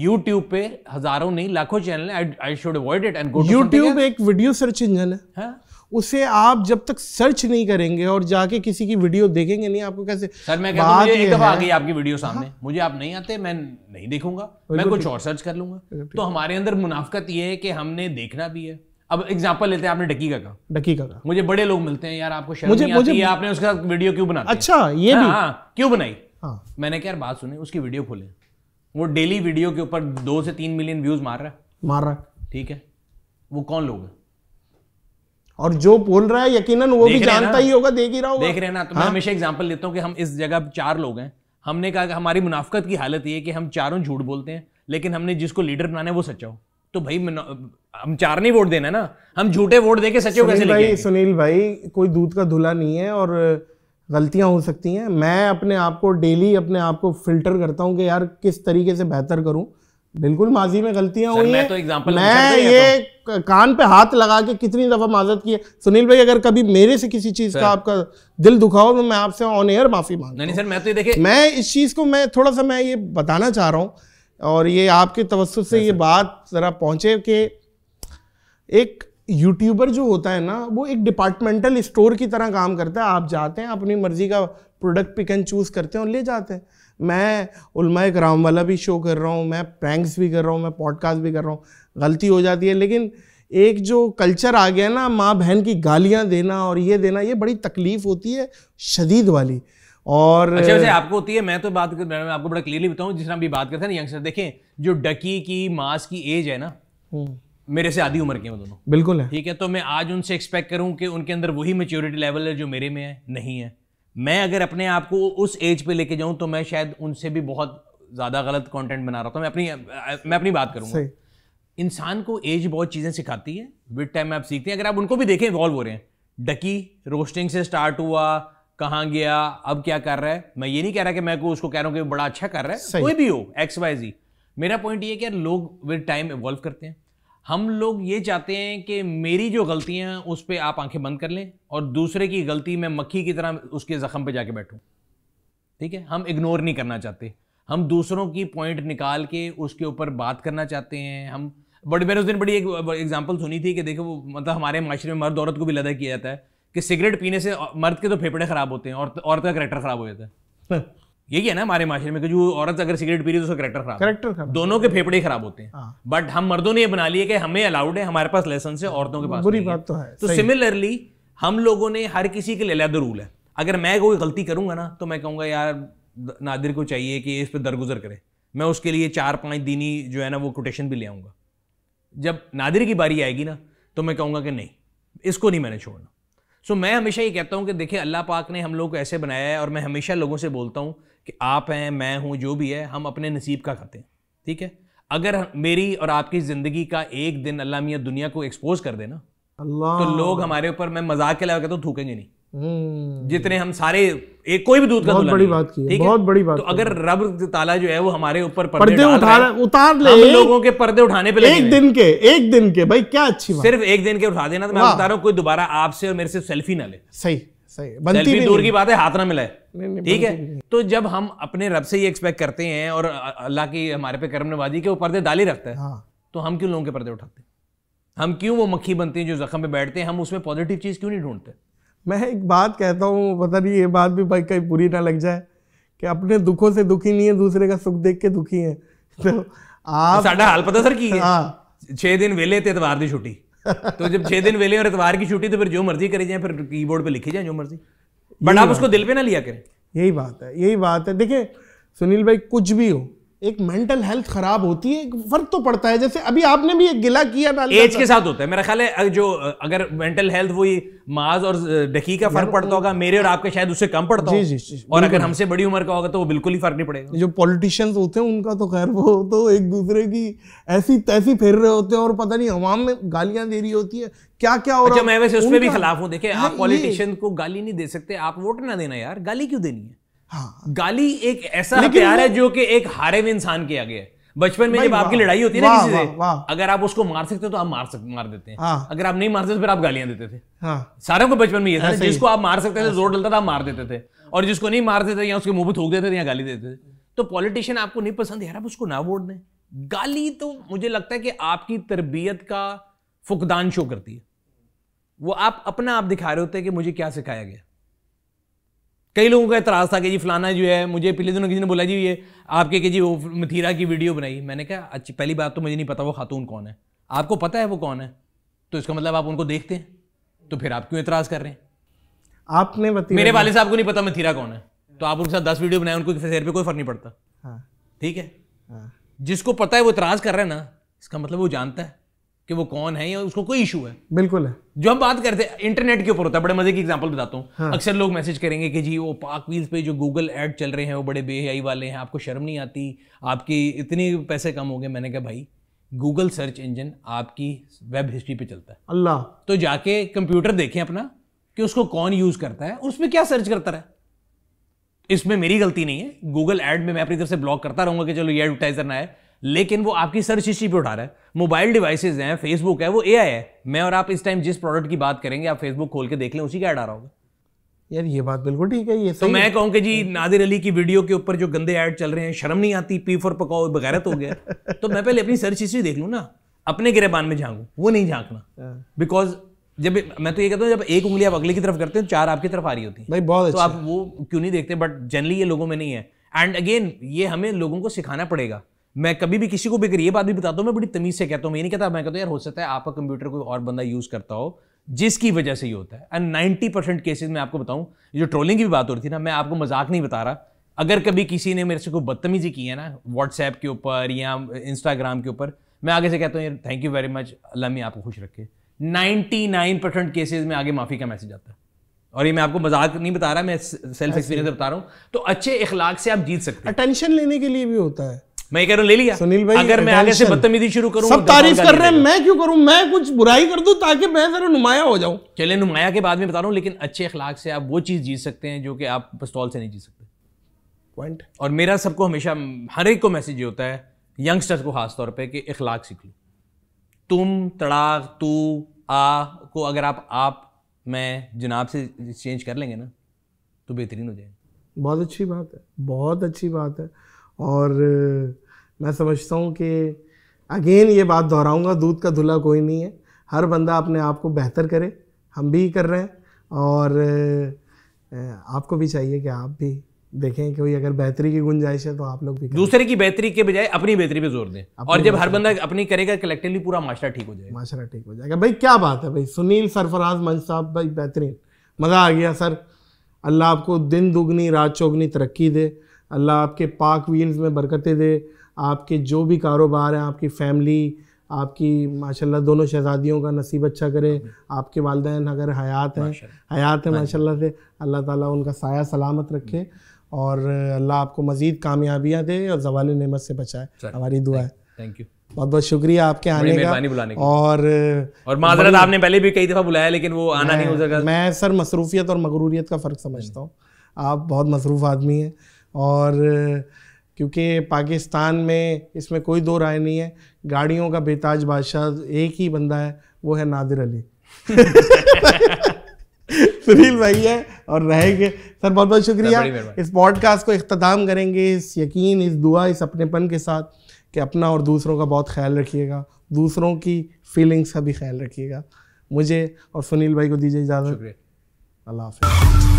यूट्यूब पे हजारों नहीं लाखों चैनल है I should avoid it and go YouTube एक वीडियो सर्च इंजन है, हा? उसे आप जब तक सर्च नहीं करेंगे और जाके किसी की वीडियो देखेंगे नहीं आपको कैसे सर मैं कहता मुझे एक दफा आ गई आपकी वीडियो हाँ। सामने हाँ? मुझे आप नहीं आते मैं नहीं देखूंगा मैं कुछ और सर्च कर लूंगा तो हमारे अंदर मुनाफ्त ये है कि हमने देखना भी है अब एग्जाम्पल लेते हैं आपने डकीका का डकीका का मुझे बड़े लोग मिलते हैं यार आपको मुझे, मुझे है, आपने उसका वीडियो क्यों बनाया अच्छा ये हाँ, भी हाँ, क्यों बनाई हाँ. मैंने क्या बात सुनी उसकी वीडियो खोले वो डेली वीडियो के ऊपर दो से तीन मिलियन व्यूज मार रहा है मार रहा है ठीक है वो कौन लोग है और जो बोल रहा है यकीनन वो भी जानता ही होगा देख ही रहा होगा देख रहे हैं ना तो मैं हाँ। हमेशा एग्जाम्पल लेता हूँ कि हम इस जगह चार लोग हैं हमने कहा हमारी मुनाफ्त की हालत ये है कि हम चारों झूठ बोलते हैं लेकिन हमने जिसको लीडर बनाना है वो सच्चा हो तो भाई हम चार नहीं वोट देना ना हम झूठे वोट देके सचिव कैसे भाई सुनील भाई कोई दूध का धुला नहीं है और गलतियां हो सकती हैं मैं अपने आप को डेली अपने आप को फिल्टर करता हूँ कि यार किस तरीके से बेहतर करूँ बिल्कुल माजी में गलतियां हुई मैं तो मैं ये तो। कान पे हाथ लगा के कितनी दफा माजत की है सुनील भाई अगर कभी मेरे से किसी चीज का आपका दिल दुखा हो तो मैं आपसे ऑन एयर माफी मांग नहीं सर मैं तो ये मैं इस चीज को मैं थोड़ा सा मैं ये बताना चाह रहा हूँ और ये आपके तवसत से ये बात ज़रा पहुँचे कि एक यूट्यूबर जो होता है ना वो एक डिपार्टमेंटल स्टोर की तरह काम करता है आप जाते हैं अपनी मर्ज़ी का प्रोडक्ट पिक एंड चूज़ करते हैं और ले जाते हैं मैं उलमा राम वाला भी शो कर रहा हूँ मैं प्रैंक्स भी कर रहा हूँ मैं पॉडकास्ट भी कर रहा हूँ गलती हो जाती है लेकिन एक जो कल्चर आ गया ना माँ बहन की गालियाँ देना और ये देना ये बड़ी तकलीफ़ होती है शदीद वाली और अच्छा वैसे आपको होती है मैं तो बात कर मैं आपको बड़ा क्लियरली बताऊं जिस तरह भी बात करते हैं ना यंगस्टर देखें जो डकी की मास की एज है ना हम्म। मेरे से आधी उम्र के हैं दोनों बिल्कुल है ठीक है तो मैं आज उनसे एक्सपेक्ट करूं कि उनके अंदर वही मेच्योरिटी लेवल है जो मेरे में है नहीं है मैं अगर अपने आप को उस एज पे लेके जाऊं तो मैं शायद उनसे भी बहुत ज़्यादा गलत कंटेंट बना रहा था तो मैं अपनी मैं अपनी बात करूंगा इंसान को एज बहुत चीज़ें सिखाती है विद टाइम आप सीखते हैं अगर आप उनको भी देखें इवॉल्व हो रहे हैं डकी रोस्टिंग से स्टार्ट हुआ कहाँ गया अब क्या कर रहा है मैं ये नहीं कह रहा कि मैं को उसको कह रहा हूँ कि बड़ा अच्छा कर रहा है कोई भी हो एक्स वाई जी मेरा पॉइंट ये कि यार लोग विद टाइम इवॉल्व करते हैं हम लोग ये चाहते हैं कि मेरी जो गलतियां हैं उस पर आप आंखें बंद कर लें और दूसरे की गलती में मक्खी की तरह उसके जख्म पर जाके बैठूँ ठीक है हम इग्नोर नहीं करना चाहते हम दूसरों की पॉइंट निकाल के उसके ऊपर बात करना चाहते हैं हम बड़ी मैंने उस दिन बड़ी एक एग्जाम्पल सुनी थी कि देखो वो मतलब हमारे माशरे में मर्द औरत को भी लदा किया जाता है कि सिगरेट पीने से मर्द के तो फेफड़े खराब होते हैं औरत औरत का करेक्टर खराब हो जाता है यही है ना हमारे माशरे में कि जो औरत अगर सिगरेट पी रही है तो उसका करेक्टर खराब करेक्टर दोनों के फेफड़े खराब होते हैं बट हाँ। हम मर्दों ने ये बना लिया कि हमें अलाउड है हमारे पास लाइसेंस है औरतों के पास बुरी बात तो है तो सिमिलरली हम लोगों ने हर किसी के लिए अलग रूल है अगर मैं कोई गलती करूंगा ना तो मैं कहूंगा यार नादिर को चाहिए कि इस पर दरगुजर करे मैं उसके लिए चार पाँच दिनी जो है ना वो कोटेशन भी ले आऊँगा जब नादिर की बारी आएगी ना तो मैं कहूँगा कि नहीं इसको नहीं मैंने छोड़ना सो मैं हमेशा ये कहता हूँ कि देखिए अल्लाह पाक ने हम लोग को ऐसे बनाया है और मैं हमेशा लोगों से बोलता हूँ कि आप हैं मैं हूँ जो भी है हम अपने नसीब का खाते हैं ठीक है अगर मेरी और आपकी ज़िंदगी का एक दिन अल्लाह मियाँ दुनिया को एक्सपोज कर देना तो लोग हमारे ऊपर मैं मजाक के लगा कहता हूँ थूकेंगे नहीं जितने हम्म। हम सारे एक कोई भी दूध का बहुत बड़ी बात की बहुत बड़ी बात तो अगर रब ताला जो है वो हमारे ऊपर पर्दे, पर्दे उठा उतार ले हम लोगों के पर्दे उठाने पे एक दिन के एक दिन के भाई क्या अच्छी बात सिर्फ एक दिन के उठा देना तो मैं बता रहा हूँ कोई दोबारा आपसे और मेरे से सेल्फी ना ले सही सही बनती भी दूर की बात है हाथ ना मिलाए ठीक है तो जब हम अपने रब से ये एक्सपेक्ट करते हैं और अल्लाह की हमारे पे कर्म नवाजी के वो पर्दे डाली रखता है हाँ। तो हम क्यों लोगों के पर्दे उठाते हैं हम क्यों वो मक्खी बनते हैं जो जख्म पे बैठते हैं हम उसमें पॉजिटिव चीज क्यों नहीं ढूंढते मैं एक बात कहता हूँ पता नहीं ये बात भी भाई कहीं बुरी ना लग जाए कि अपने दुखों से दुखी नहीं है दूसरे का सुख देख के दुखी है तो आप साडा हाल पता सर की हाँ छः दिन वेले तो इतवार की छुट्टी तो जब छः दिन वेले और इतवार की छुट्टी तो फिर जो मर्जी करी जाए फिर कीबोर्ड पे लिखी जाए जो मर्जी बट आप उसको दिल पे ना लिया करें यही बात है यही बात है देखिए सुनील भाई कुछ भी हो एक मेंटल हेल्थ खराब होती है फर्क तो पड़ता है जैसे अभी आपने भी एक गिला किया ना एज के साथ होता है मेरा ख्याल है जो अगर मेंटल हेल्थ वही माज और डकी का फर्क पड़ता होगा मेरे और आपके शायद उससे कम पड़ता जी, जी, जी, और अगर हमसे बड़ी उम्र का होगा तो वो बिल्कुल ही फर्क नहीं पड़ेगा जो पॉलिटिशियंस होते हैं उनका तो खैर वो तो एक दूसरे की ऐसी तैसी फेर रहे होते हैं और पता नहीं अवाम में गालियां दे रही होती है क्या क्या हो रहा अच्छा, है मैं वैसे उसमें भी खिलाफ हूँ देखे आप पॉलिटिशियन को गाली नहीं दे सकते आप वोट ना देना यार गाली क्यों देनी है हाँ। गाली एक ऐसा प्यार है जो कि एक हारे हुए इंसान किया गया है बचपन में जब आपकी लड़ाई होती है ना किसी से अगर आप उसको मार सकते हो तो आप मार सक, मार देते हैं हाँ। अगर आप नहीं मार सकते तो फिर आप गालियां देते थे हाँ। सारे को बचपन में ये था जिसको आप मार सकते थे जोर डलता था आप मार देते थे और जिसको नहीं मारते थे या उसके मुंह पर थूक देते थे या गाली देते थे तो पॉलिटिशियन आपको नहीं पसंद यार आप उसको ना वोट दें गाली तो मुझे लगता है कि आपकी तरबियत का फुकदान शो करती है वो आप अपना आप दिखा रहे होते हैं कि मुझे क्या सिखाया गया कई लोगों का एतराज़ था कि जी फलाना जो है मुझे पिछले दिनों किसी ने बोला जी ये आपके कि जी वो मथीरा की वीडियो बनाई मैंने कहा अच्छी पहली बात तो मुझे नहीं पता वो खातून कौन है आपको पता है वो कौन है तो इसका मतलब आप उनको देखते हैं तो फिर आप क्यों एतराज़ कर रहे हैं आपने मेरे वाले साहब को नहीं पता मथीरा कौन है तो आप उनके साथ दस वीडियो बनाए उनको फिर पर कोई फर्क नहीं पड़ता हाँ। ठीक है हाँ। जिसको पता है वो इतराज़ कर रहे हैं ना इसका मतलब वो जानता है कि वो कौन है या उसको कोई इशू है बिल्कुल है जो हम बात करते हैं इंटरनेट के ऊपर होता है बड़े मजे की एग्जांपल बताता हूँ हाँ। अक्सर लोग मैसेज करेंगे कि जी वो पाक व्हील्स पे जो गूगल ऐड चल रहे हैं वो बड़े बेहियाई वाले हैं आपको शर्म नहीं आती आपकी इतने पैसे कम हो गए मैंने कहा भाई गूगल सर्च इंजन आपकी वेब हिस्ट्री पे चलता है अल्लाह तो जाके कंप्यूटर देखें अपना कि उसको कौन यूज़ करता है उसमें क्या सर्च करता रहा इसमें मेरी गलती नहीं है गूगल एड में मैं अपनी तरफ से ब्लॉक करता रहूंगा कि चलो ये एडवर्टाइजर ना आए लेकिन वो आपकी सर्च हिस्ट्री पे उठा रहा है मोबाइल डिवाइसेज हैं फेसबुक है वो ए है मैं और आप इस टाइम जिस प्रोडक्ट की बात करेंगे आप फेसबुक खोल के देख लें उसी का ऐड आ रहा होगा यार ये बात बिल्कुल ठीक है ये तो मैं कहूँ कि जी नादिर अली की वीडियो के ऊपर जो गंदे ऐड चल रहे हैं शर्म नहीं आती पी फॉर पकाओ बगैरत हो गया तो मैं पहले अपनी सर्च हिस्ट्री देख लूँ ना अपने गिरेबान में झाँकूँ वो नहीं झाँकना बिकॉज हाँ। जब मैं तो ये कहता हूँ जब एक उंगली आप अगले की तरफ करते हो चार आपकी तरफ आ रही होती है भाई बहुत तो आप वो क्यों नहीं देखते बट जनरली ये लोगों में नहीं है एंड अगेन ये हमें लोगों को सिखाना पड़ेगा मैं कभी भी किसी को भी अगर ये बात भी बताता हूँ मैं बड़ी तमीज से कहता हूँ मैं नहीं कहता मैं कहता हूँ यार हो सकता है आपका कंप्यूटर कोई और बंदा यूज़ करता हो जिसकी वजह से ये होता है एंड नाइन्टी परसेंट केसेज में आपको बताऊँ जो ट्रोलिंग की भी बात हो रही थी ना मैं आपको मजाक नहीं बता रहा अगर कभी किसी ने मेरे से कोई बदतमीजी की है ना व्हाट्सएप के ऊपर या इंस्टाग्राम के ऊपर मैं आगे से कहता हूँ यार thank you very much Allah में आपको खुश रखे नाइन परसेंट केसेज में आगे माफ़ी का मैसेज आता है और ये मैं आपको मजाक नहीं बता रहा मैं सेल्फ एक्सपीरियंस बता रहा हूँ तो अच्छे इखलाक से आप जीत सकते हैं अटेंशन लेने के लिए भी होता है मैं कह रहा हूँ ले लिया सुनील भाई अगर मैं आगे से बदतमीजी शुरू करूं सब तो तारीफ कर रहे हैं मैं क्यों करूं मैं कुछ बुराई कर दूं ताकि मैं जरा नुमाया हो जाऊं चले नुमाया के बाद में बता रहा हूं लेकिन अच्छे अखलाक से आप वो चीज़ जीत सकते हैं जो कि आप पिस्तौल से नहीं जीत सकते पॉइंट और मेरा सबको हमेशा हर एक को मैसेज ये होता है यंगस्टर्स को खासतौर पर पे कि इखलाक सीख लो तुम तड़ाक तू आ को अगर आप आप मैं जनाब से चेंज कर लेंगे ना तो बेहतरीन हो जाएगा बहुत अच्छी बात है बहुत अच्छी बात है और मैं समझता हूँ कि अगेन ये बात दोहराऊँगा दूध का धुला कोई नहीं है हर बंदा अपने आप को बेहतर करे हम भी कर रहे हैं और आपको भी चाहिए कि आप भी देखें कि अगर बेहतरी की गुंजाइश है तो आप लोग भी दूसरे की बेहतरी के बजाय अपनी बेहतरी पे जोर दें और जब हर बंदा अपनी करेगा कलेक्टिवली पूरा माशरा ठीक हो जाएगा माशरा ठीक हो जाएगा भाई क्या बात है भाई सुनील सरफराज मंच साहब भाई बेहतरीन मज़ा आ गया सर अल्लाह आपको दिन दुगनी रात चौगनी तरक्की दे अल्लाह आपके पाक वील्स में बरकतें दे आपके जो भी कारोबार हैं आपकी फैमिली आपकी माशाल्लाह दोनों शहजादियों का नसीब अच्छा करे आपके वालदे अगर हयात हैं हयात हैं हाँ माशाल्लाह से अल्लाह ताला उनका साया सलामत रखे और अल्लाह आपको मज़ीद कामयाबियाँ दे और जवाल नमत से बचाए हमारी दुआ है थैंक यू बहुत बहुत शुक्रिया आपके आने का और और माजरत आपने पहले भी कई दफ़ा बुलाया लेकिन वो आना नहीं हो सका मैं सर मसरूफियत और मगरूरियत का फ़र्क समझता हम्म। हूँ आप बहुत मसरूफ़ आदमी हैं और क्योंकि पाकिस्तान में इसमें कोई दो राय नहीं है गाड़ियों का बेताज बादशाह एक ही बंदा है वो है नादिर अली सुनील भाई है और रहेंगे सर बहुत बहुत शुक्रिया इस पॉडकास्ट को इख्ताम करेंगे इस यकीन इस दुआ इस अपनेपन के साथ कि अपना और दूसरों का बहुत ख्याल रखिएगा दूसरों की फीलिंग्स का भी ख्याल रखिएगा मुझे और सुनील भाई को दीजिए इजाज़त अल्लाह हाफ